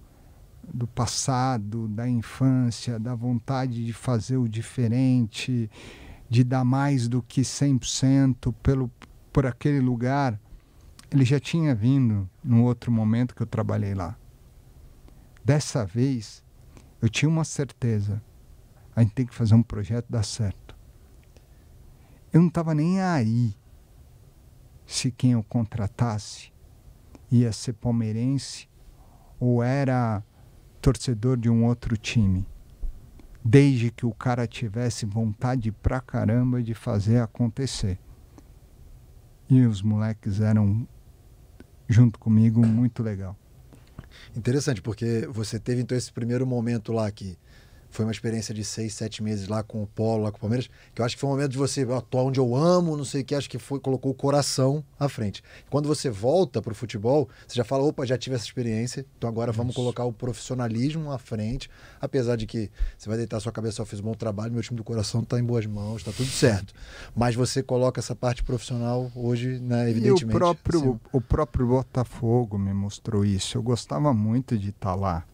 do passado, da infância, da vontade de fazer o diferente, de dar mais do que 100% pelo, por aquele lugar, ele já tinha vindo num outro momento que eu trabalhei lá. Dessa vez, eu tinha uma certeza. A gente tem que fazer um projeto dar certo. Eu não estava nem aí se quem eu contratasse ia ser palmeirense ou era torcedor de um outro time. Desde que o cara tivesse vontade pra caramba de fazer acontecer. E os moleques eram, junto comigo, muito legal. Interessante, porque você teve então esse primeiro momento lá que foi uma experiência de seis, sete meses lá com o Polo, lá com o Palmeiras, que eu acho que foi um momento de você atuar onde eu amo, não sei o que, acho que foi, colocou o coração à frente. Quando você volta para o futebol, você já fala, opa, já tive essa experiência, então agora Isso. vamos colocar o profissionalismo à frente, apesar de que você vai deitar sua cabeça, eu fiz um bom trabalho, meu time do coração está em boas mãos, está tudo certo. Mas você coloca essa parte profissional hoje, né, evidentemente. E o próprio, assim, o próprio Botafogo me mostrou isso. Eu gostava muito de estar tá lá,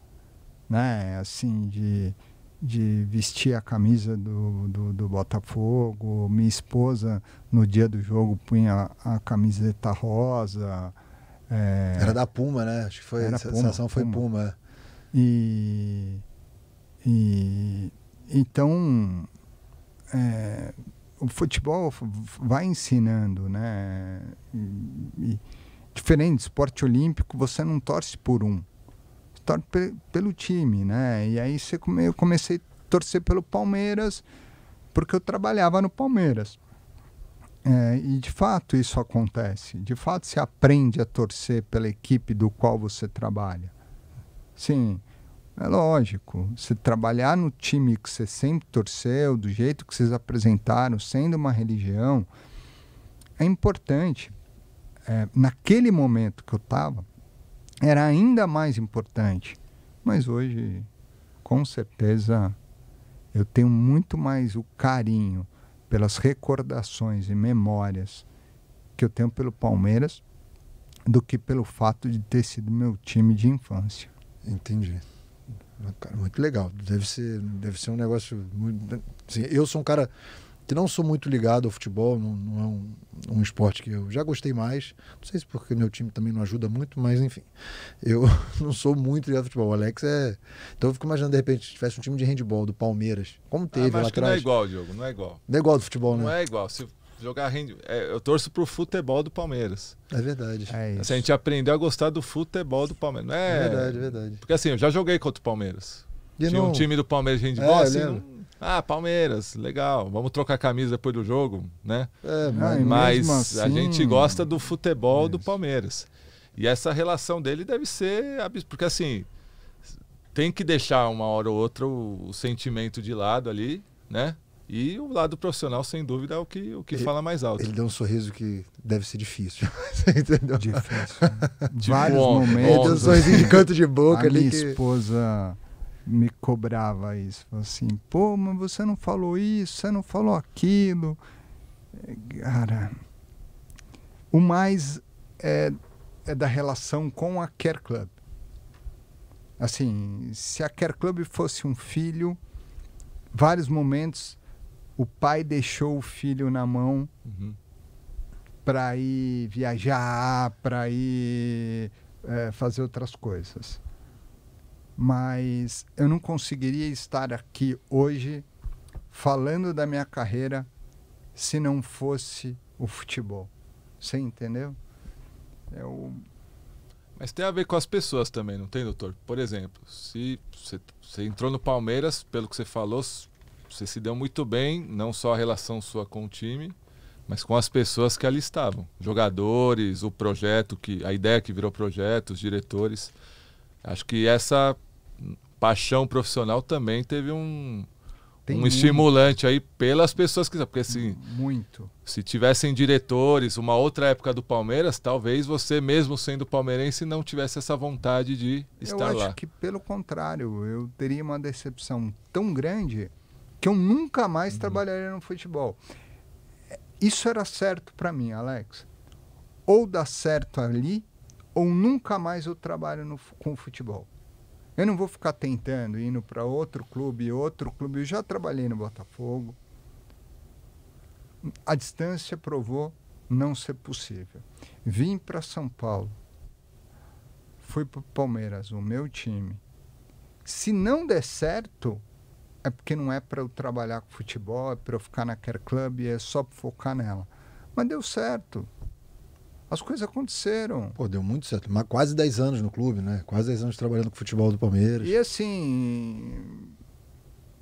né? Assim, de de vestir a camisa do, do, do, Botafogo. Minha esposa, no dia do jogo, punha a, camiseta rosa. É... Era da Puma, né? Acho que foi, Era a sensação foi Puma. Puma. É. E, e então é, o futebol vai ensinando, né? E, e, diferente, esporte olímpico, você não torce por um torce pelo time, né? E aí você come eu comecei a torcer pelo Palmeiras, porque eu trabalhava no Palmeiras. É, e de fato isso acontece. De fato você aprende a torcer pela equipe do qual você trabalha. Sim, é lógico. Se trabalhar no time que você sempre torceu, do jeito que vocês apresentaram, sendo uma religião, é importante. É, naquele momento que eu estava, era ainda mais importante. Mas hoje, com certeza, eu tenho muito mais o carinho pelas recordações e memórias que eu tenho pelo Palmeiras do que pelo fato de ter sido meu time de infância. Entendi. Cara, muito legal. Deve ser, deve ser um negócio muito. Assim, eu sou um cara que não sou muito ligado ao futebol, não, não é um, um, esporte que eu já gostei mais. Não sei se porque meu time também não ajuda muito, mas enfim, eu não sou muito ligado ao futebol. O Alex é. Então eu fico imaginando, de repente, se tivesse um time de handball do Palmeiras, como ah, teve ah, mas lá atrás. Não é igual, Diogo, não é igual. Não é igual do futebol, né? Não é igual. Se jogar handball. É, eu torço pro futebol do Palmeiras. É verdade. É assim, a gente aprendeu a gostar do futebol do Palmeiras. é... é verdade, é verdade. Porque assim, eu já joguei contra o Palmeiras. E Tinha não... um time do Palmeiras de é, handball, é, assim, ah, Palmeiras, legal. Vamos trocar camisa depois do jogo, né? É, mas, mas assim... a gente gosta do futebol do Palmeiras. E essa relação dele deve ser porque assim tem que deixar uma hora ou outra o, sentimento de lado ali, né? E o lado profissional, sem dúvida, é o que, o que ele, fala mais alto. Ele deu um sorriso que deve ser difícil. entendeu? Difícil. Né? Vários momentos. Ele deu um de canto de boca a ali. Minha que... esposa me cobrava isso. Assim, pô, mas você não falou isso, você não falou aquilo. Cara, o mais é, é da relação com a Care Club. Assim, se a Care Club fosse um filho, vários momentos o pai deixou o filho na mão uhum. para ir viajar, para ir é, fazer outras coisas mas eu não conseguiria estar aqui hoje falando da minha carreira se não fosse o futebol. Você entendeu? o Mas tem a ver com as pessoas também, não tem, doutor? Por exemplo, se você entrou no Palmeiras, pelo que você falou, você se deu muito bem, não só a relação sua com o time, mas com as pessoas que ali estavam. Jogadores, o projeto, que a ideia que virou projeto, os diretores. Acho que essa paixão profissional também teve um, um estimulante aí pelas pessoas que. Porque assim. Muito. Se tivessem diretores, uma outra época do Palmeiras, talvez você, mesmo sendo palmeirense, não tivesse essa vontade de estar lá. Eu acho lá. que, pelo contrário, eu teria uma decepção tão grande que eu nunca mais uhum. trabalharia no futebol. Isso era certo para mim, Alex. Ou dá certo ali, ou nunca mais eu trabalho no, com futebol. Eu não vou ficar tentando indo para outro clube, outro clube. Eu já trabalhei no Botafogo. A distância provou não ser possível. Vim para São Paulo. Fui para o Palmeiras, o meu time. Se não der certo, é porque não é para eu trabalhar com futebol, é para eu ficar naquele clube, é só focar nela. Mas deu certo as coisas aconteceram. Pô, deu muito certo. Mas quase 10 anos no clube, né? Quase 10 anos trabalhando com o futebol do Palmeiras. E assim.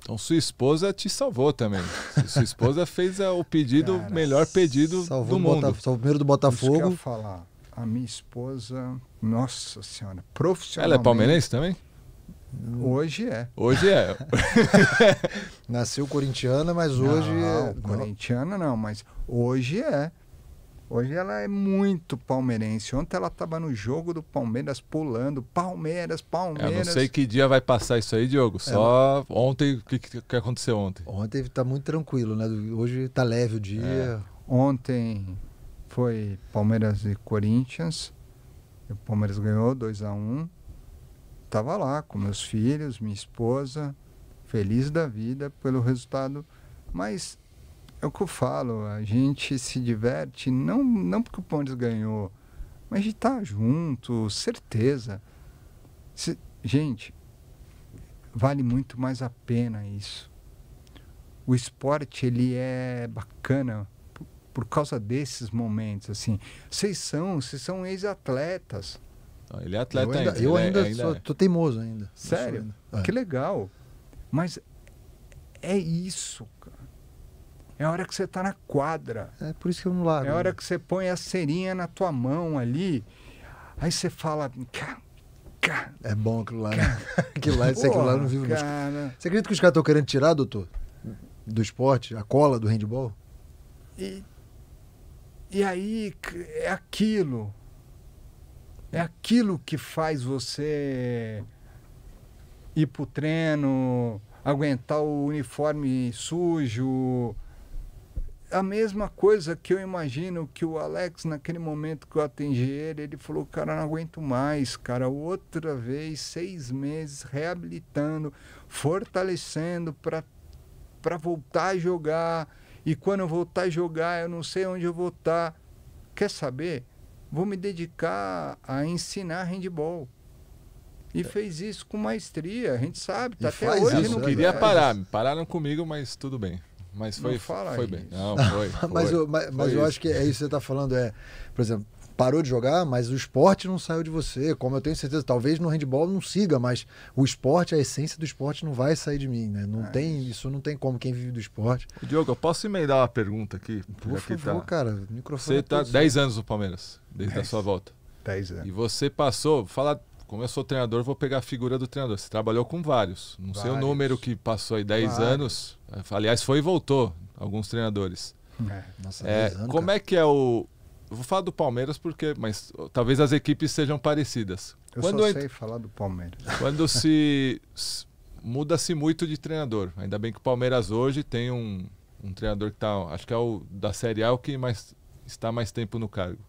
Então sua esposa te salvou também. sua esposa fez é, o pedido, o melhor pedido do mundo. Bota, salvou o primeiro do Botafogo. Isso que eu falar. A minha esposa, nossa senhora, profissional. Ela é palmeirense também? Hoje é. Hoje é. Nasceu corintiana, mas hoje não, é. Corintiana não, mas hoje é. Hoje ela é muito palmeirense. Ontem ela estava no jogo do Palmeiras pulando. Palmeiras, Palmeiras. Eu não sei que dia vai passar isso aí, Diogo. É. Só ontem, o que, que aconteceu ontem? Ontem está muito tranquilo, né? Hoje está leve o dia. É. Ontem foi Palmeiras e Corinthians. O Palmeiras ganhou 2 a 1 um. Estava lá com meus filhos, minha esposa, feliz da vida pelo resultado. Mas é o que eu falo, a gente se diverte não, não porque o Pontes ganhou, mas de estar junto, certeza. Se, gente, vale muito mais a pena isso. O esporte ele é bacana por, por causa desses momentos assim. Vocês são, vocês são ex-atletas. Ele é atleta eu ainda. ainda eu é ainda, ainda sou, é. tô teimoso ainda. Sério? Ainda. É. Que legal. Mas é isso, cara é a hora que você está na quadra. É por isso que eu não largo. É a hora né? que você põe a cerinha na tua mão ali. Aí você fala. Cá, cá, é bom aquilo lá, né? aquilo lá, isso, é aquilo lá não vivo cara... Você acredita que os caras estão querendo tirar, doutor? Do esporte, a cola do handball? E, e aí é aquilo. É aquilo que faz você ir pro treino, aguentar o uniforme sujo, a mesma coisa que eu imagino que o Alex, naquele momento que eu atingi ele, ele falou, cara, não aguento mais, cara, outra vez, seis meses, reabilitando, fortalecendo para voltar a jogar. E quando eu voltar a jogar, eu não sei onde eu vou estar. Tá. Quer saber? Vou me dedicar a ensinar handball. E é. fez isso com maestria, a gente sabe, tá e até hoje. Isso, não queria parar, pararam comigo, mas tudo bem mas foi, foi bem. Não, foi, foi, mas eu, mas, mas eu acho que é isso que você está falando. É, por exemplo, parou de jogar, mas o esporte não saiu de você. Como eu tenho certeza, talvez no handball não siga, mas o esporte, a essência do esporte não vai sair de mim, né? Não é tem isso. isso. não tem como quem vive do esporte. Diogo, eu posso emendar uma pergunta aqui? Por favor, tá... cara, microfone. Você está é 10 tá anos no Palmeiras, desde a sua volta. 10 anos. E você passou, falar como eu sou treinador, vou pegar a figura do treinador. Você trabalhou com vários. Não vários. sei o número que passou aí 10 anos. Aliás, foi e voltou alguns treinadores. É. é nossa, é, anos, como cara. é que é o. Vou falar do Palmeiras porque, mas talvez as equipes sejam parecidas. Eu quando só sei ent... falar do Palmeiras. Quando se muda-se muito de treinador. Ainda bem que o Palmeiras hoje tem um, um treinador que está, acho que é o da Série A é o que mais, está mais tempo no cargo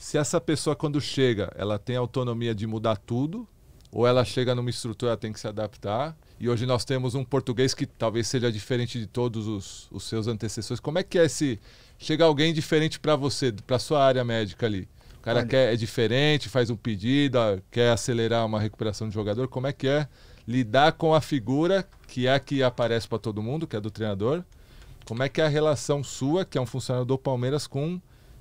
se essa pessoa, quando chega, ela tem autonomia de mudar tudo, ou ela chega numa estrutura, ela tem que se adaptar. E hoje nós temos um português que talvez seja diferente de todos os, os seus antecessores. Como é que é se chega alguém diferente para você, para sua área médica ali? O cara Olha. quer é diferente, faz um pedido, ah, quer acelerar uma recuperação de jogador. Como é que é lidar com a figura que é a que aparece para todo mundo, que é do treinador? Como é que é a relação sua, que é um funcionário do Palmeiras, com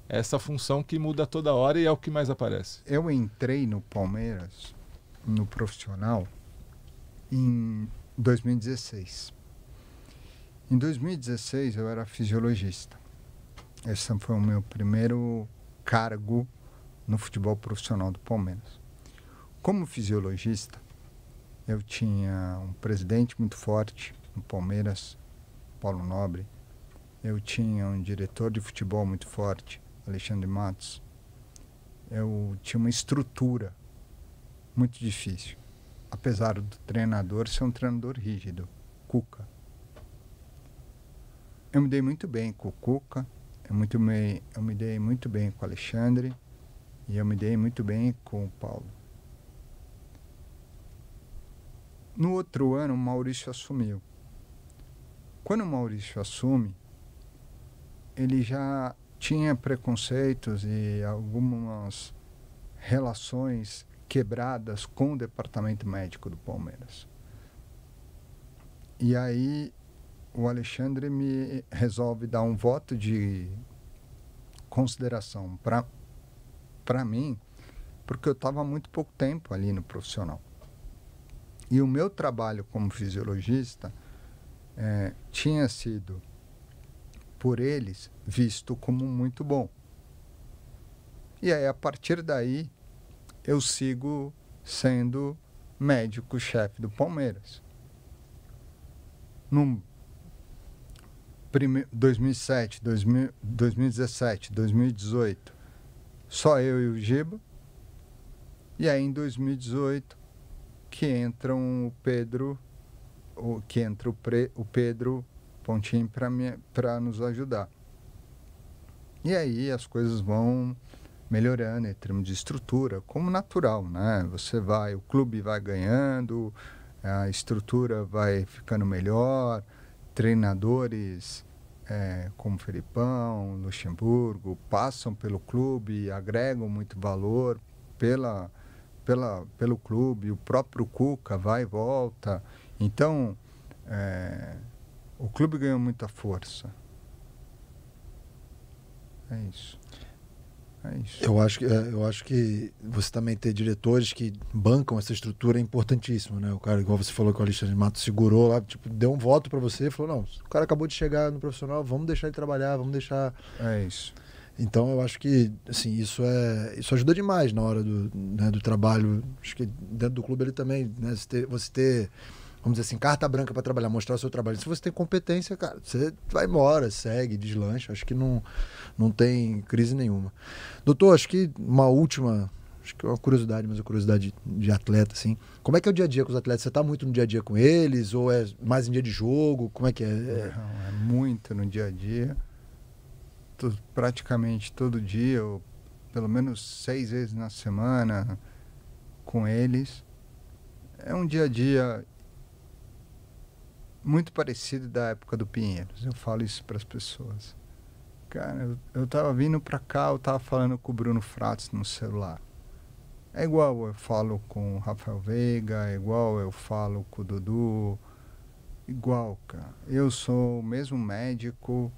essa função que muda toda hora e é o que mais aparece. Eu entrei no Palmeiras, no profissional, em 2016. Em 2016 eu era fisiologista. Esse foi o meu primeiro cargo no futebol profissional do Palmeiras. Como fisiologista, eu tinha um presidente muito forte no Palmeiras, Paulo Nobre. Eu tinha um diretor de futebol muito forte, Alexandre Matos, eu tinha uma estrutura muito difícil. Apesar do treinador ser um treinador rígido, Cuca. Eu me dei muito bem com o Cuca, eu, muito me, eu me dei muito bem com o Alexandre e eu me dei muito bem com o Paulo. No outro ano, o Maurício assumiu. Quando o Maurício assume, ele já tinha preconceitos e algumas relações quebradas com o departamento médico do Palmeiras. E aí o Alexandre me resolve dar um voto de consideração para para mim, porque eu estava muito pouco tempo ali no profissional. E o meu trabalho como fisiologista é, tinha sido por eles visto como muito bom. E aí, a partir daí, eu sigo sendo médico-chefe do Palmeiras. No 2007, 2017, 2018, só eu e o Giba. E aí em 2018 que entram o Pedro, o, que entra o, pre, o Pedro, pontinho para nos ajudar. E aí as coisas vão melhorando em termos de estrutura, como natural, né? Você vai, o clube vai ganhando, a estrutura vai ficando melhor, treinadores é, como Felipão, Luxemburgo, passam pelo clube, agregam muito valor pela, pela, pelo clube, o próprio Cuca vai e volta. Então, é, o clube ganhou muita força. É isso. É isso. Eu acho, que, é, eu acho que você também ter diretores que bancam essa estrutura é importantíssimo, né? O cara, igual você falou que o Alexandre Mato segurou lá, tipo, deu um voto para você e falou, não, o cara acabou de chegar no profissional, vamos deixar ele trabalhar, vamos deixar... É isso. Então eu acho que, assim, isso é isso ajuda demais na hora do, né, do trabalho. Acho que dentro do clube ele também, né? Você ter, você ter vamos dizer assim, carta branca para trabalhar, mostrar o seu trabalho. Se você tem competência, cara, você vai embora, segue, deslancha. Acho que não, não tem crise nenhuma. Doutor, acho que uma última, acho que é uma curiosidade, mas uma curiosidade de, atleta, assim. Como é que é o dia a dia com os atletas? Você está muito no dia a dia com eles? Ou é mais em dia de jogo? Como é que é? é, é muito no dia a dia. Tô, praticamente todo dia, ou pelo menos seis vezes na semana com eles. É um dia a dia muito parecido da época do Pinheiros. Eu falo isso para as pessoas. Cara, eu, eu tava vindo para cá, eu tava falando com o Bruno Fratos no celular. É igual eu falo com o Rafael Veiga, é igual eu falo com o Dudu, igual, cara. Eu sou o mesmo médico,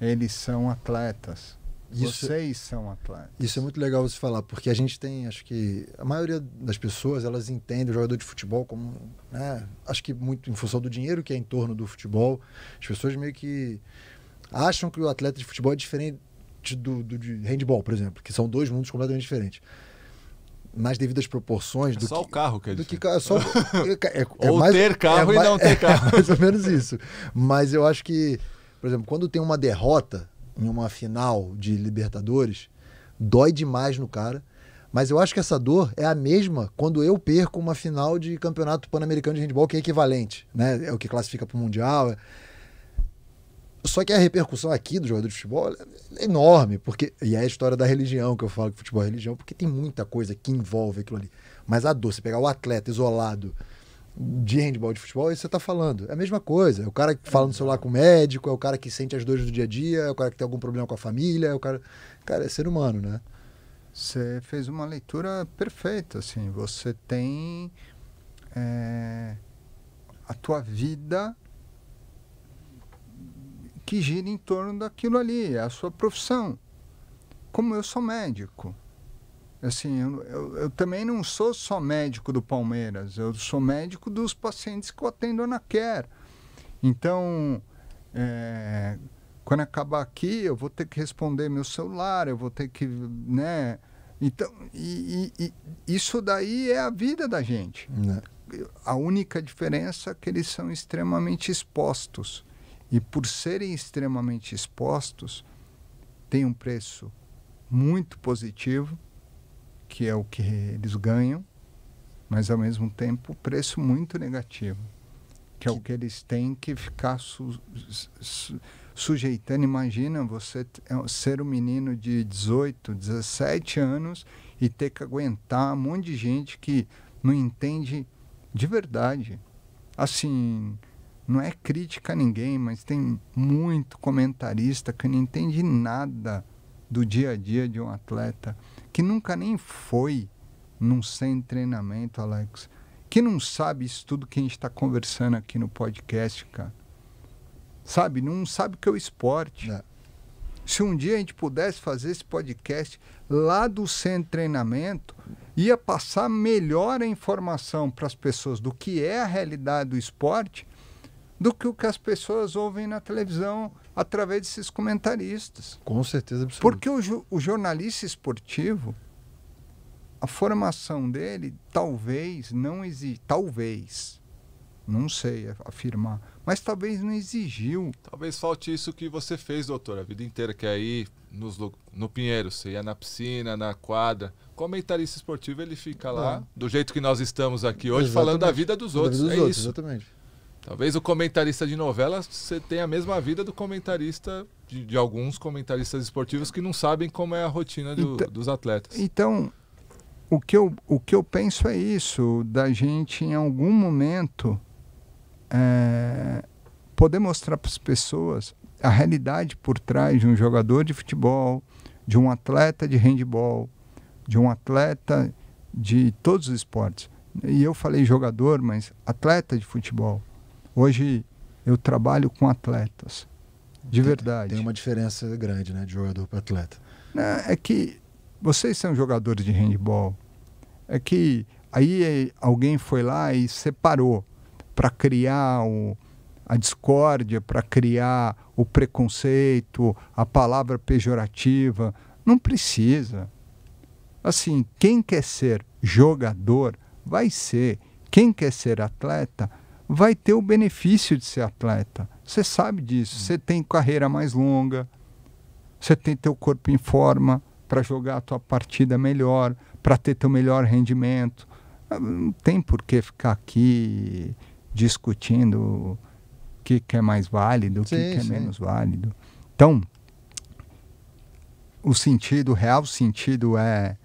eles são atletas. Isso, é Vocês são atletas. Isso é muito legal você falar, porque a gente tem, acho que a maioria das pessoas, elas entendem o jogador de futebol como, né, acho que muito em função do dinheiro que é em torno do futebol, as pessoas meio que acham que o atleta de futebol é diferente do, do de handball, por exemplo, que são dois mundos completamente diferentes nas devidas proporções é do só que, o carro que é do que é só é, é, é ou mais, ter carro é, e não ter carro é mais ou menos isso mas eu acho que por exemplo quando tem uma derrota em uma final de Libertadores dói demais no cara. Mas eu acho que essa dor é a mesma quando eu perco uma final de campeonato pan-americano de handball, que é equivalente, né? É o que classifica para o Mundial. É. Só que a repercussão aqui do jogador de futebol é enorme, porque. E é a história da religião, que eu falo que futebol é religião, porque tem muita coisa que envolve aquilo ali. Mas a dor, você pegar o atleta isolado de handball de futebol, é isso você está falando. É a mesma coisa. É o cara que fala no celular com o médico, é o cara que sente as dores do dia a dia, é o cara que tem algum problema com a família, é o cara. Cara, é ser humano, né? Você fez uma leitura perfeita, assim. Você tem é, a tua vida que gira em torno daquilo ali, é a sua profissão. Como eu sou médico, Assim, eu, eu, eu, também não sou só médico do Palmeiras, eu sou médico dos pacientes que eu atendo na Care. Então, é, quando acabar aqui, eu vou ter que responder meu celular, eu vou ter que, né? Então, e, e, e isso daí é a vida da gente. Né. A única diferença é que eles são extremamente expostos. E por serem extremamente expostos, tem um preço muito positivo que é o que eles ganham, mas ao mesmo tempo preço muito negativo, que, que... é o que eles têm que ficar su su sujeitando. Imagina você é ser um menino de 18, 17 anos e ter que aguentar um monte de gente que não entende de verdade. Assim, não é crítica a ninguém, mas tem muito comentarista que não entende nada do dia a dia de um atleta que nunca nem foi num sem treinamento, Alex, que não sabe isso tudo que a gente está conversando aqui no podcast, cara. Sabe? Não sabe o que é o esporte. É. Se um dia a gente pudesse fazer esse podcast lá do sem treinamento, ia passar melhor a informação para as pessoas do que é a realidade do esporte do que o que as pessoas ouvem na televisão, através desses comentaristas. Com certeza absoluta. Porque o, o jornalista esportivo, a formação dele talvez não exija talvez, não sei afirmar, mas talvez não exigiu. Talvez falte isso que você fez, doutor, a vida inteira, que é aí nos, no Pinheiro, você ia na piscina, na quadra. Comentarista esportivo, ele fica lá, é. do jeito que nós estamos aqui hoje, exatamente. falando da vida dos outros. Da vida dos é outros, isso. Exatamente. Talvez o comentarista de novela você tenha a mesma vida do comentarista de, de alguns comentaristas esportivos que não sabem como é a rotina do, então, dos atletas. Então, o que, eu, o que eu penso é isso, da gente em algum momento é, poder mostrar para as pessoas a realidade por trás de um jogador de futebol, de um atleta de handball, de um atleta de todos os esportes. E eu falei jogador, mas atleta de futebol. Hoje eu trabalho com atletas, de tem, verdade. Tem uma diferença grande, né, de jogador para atleta. Né, é que vocês são jogadores de handball. É que aí é, alguém foi lá e separou para criar o, a discórdia, para criar o preconceito, a palavra pejorativa. Não precisa. Assim, quem quer ser jogador vai ser. Quem quer ser atleta vai ter o benefício de ser atleta. Você sabe disso. Hum. Você tem carreira mais longa, você tem teu corpo em forma para jogar a tua partida melhor, para ter teu melhor rendimento. Ah, não tem por que ficar aqui discutindo o que, que é mais válido, o que, que é sim. menos válido. Então, o sentido, o real sentido é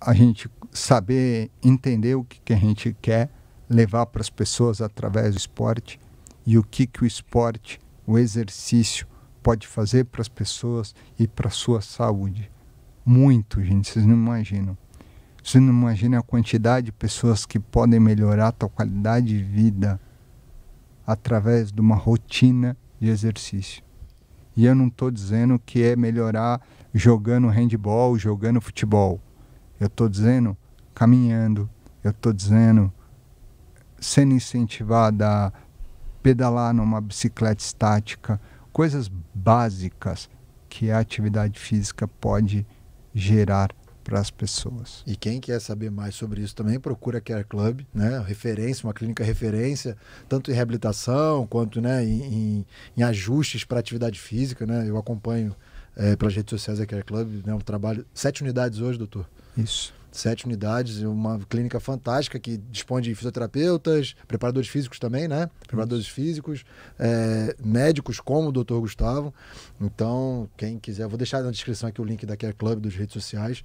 a gente saber entender o que, que a gente quer levar para as pessoas através do esporte e o que, que o esporte, o exercício, pode fazer para as pessoas e para a sua saúde. Muito, gente, vocês não imaginam. Vocês não imaginam a quantidade de pessoas que podem melhorar a sua qualidade de vida através de uma rotina de exercício. E eu não estou dizendo que é melhorar jogando handball, jogando futebol. Eu estou dizendo caminhando, eu estou dizendo sendo incentivada a pedalar numa bicicleta estática, coisas básicas que a atividade física pode gerar para as pessoas. E quem quer saber mais sobre isso também procura a Care Club, né? Referência, uma clínica referência, tanto em reabilitação quanto né, em, em ajustes para atividade física, né? Eu acompanho é, pelas redes sociais da Care Club. Né, um trabalho. Sete unidades hoje, doutor. Isso. Sete unidades, uma clínica fantástica que dispõe de fisioterapeutas, preparadores físicos também, né? Preparadores Isso. físicos, é, médicos como o doutor Gustavo. Então, quem quiser, vou deixar na descrição aqui o link da Care Club, das redes sociais,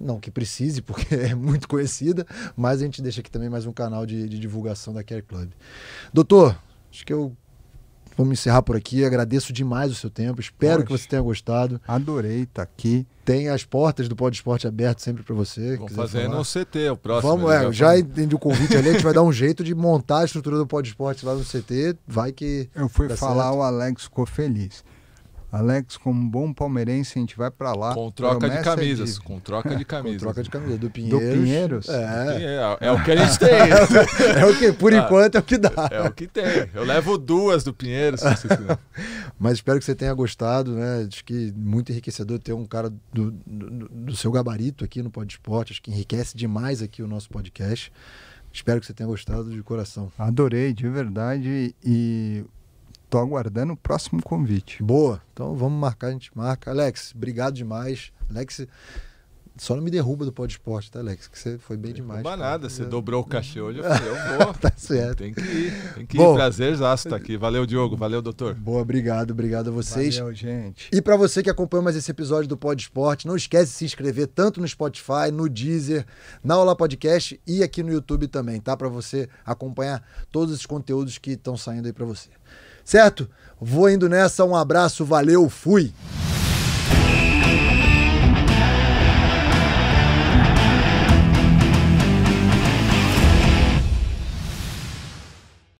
não que precise, porque é muito conhecida, mas a gente deixa aqui também mais um canal de, de divulgação da Care Club. Doutor, acho que eu vamos encerrar por aqui. Agradeço demais o seu tempo. Espero que você tenha gostado. Adorei estar tá aqui. Tem as portas do Pod Esporte aberto sempre para você. Vamos fazer falar. no CT o próximo. Vamos, né, é, já entendi o convite ali. A gente vai dar um jeito de montar a estrutura do Pod Esporte lá no CT. Vai que. Eu fui falar, certo. o Alex ficou feliz. Alex, como um bom palmeirense, a gente vai para lá. Com troca de é camisas. De... Com troca de camisas. com troca de camisas. Do Pinheiros. Do Pinheiros? É. é. É, o que a gente tem. É, é o que, por ah, enquanto, é o que dá. É o que tem. Eu levo duas do Pinheiros. Se Mas espero que você tenha gostado, né? Acho que muito enriquecedor ter um cara do, do, do seu gabarito aqui no Podesporte. Acho que enriquece demais aqui o nosso podcast. Espero que você tenha gostado de coração. Adorei, de verdade. E Estou aguardando o próximo convite. Boa. Então vamos marcar, a gente marca. Alex, obrigado demais. Alex, só não me derruba do pode esporte, tá, Alex? Que você foi bem não demais. Não nada, você é. dobrou o cachê hoje, eu falei, eu vou. tá certo. Tem que ir, tem que Bom, ir. Prazer, tá aqui. Valeu, Diogo, valeu, doutor. Boa, obrigado, obrigado a vocês. Valeu, gente. E para você que acompanha mais esse episódio do Pod Esporte, não esquece de se inscrever tanto no Spotify, no Deezer, na Olá Podcast e aqui no YouTube também, tá? Para você acompanhar todos os conteúdos que estão saindo aí para você. Certo? Vou indo nessa, um abraço, valeu, fui!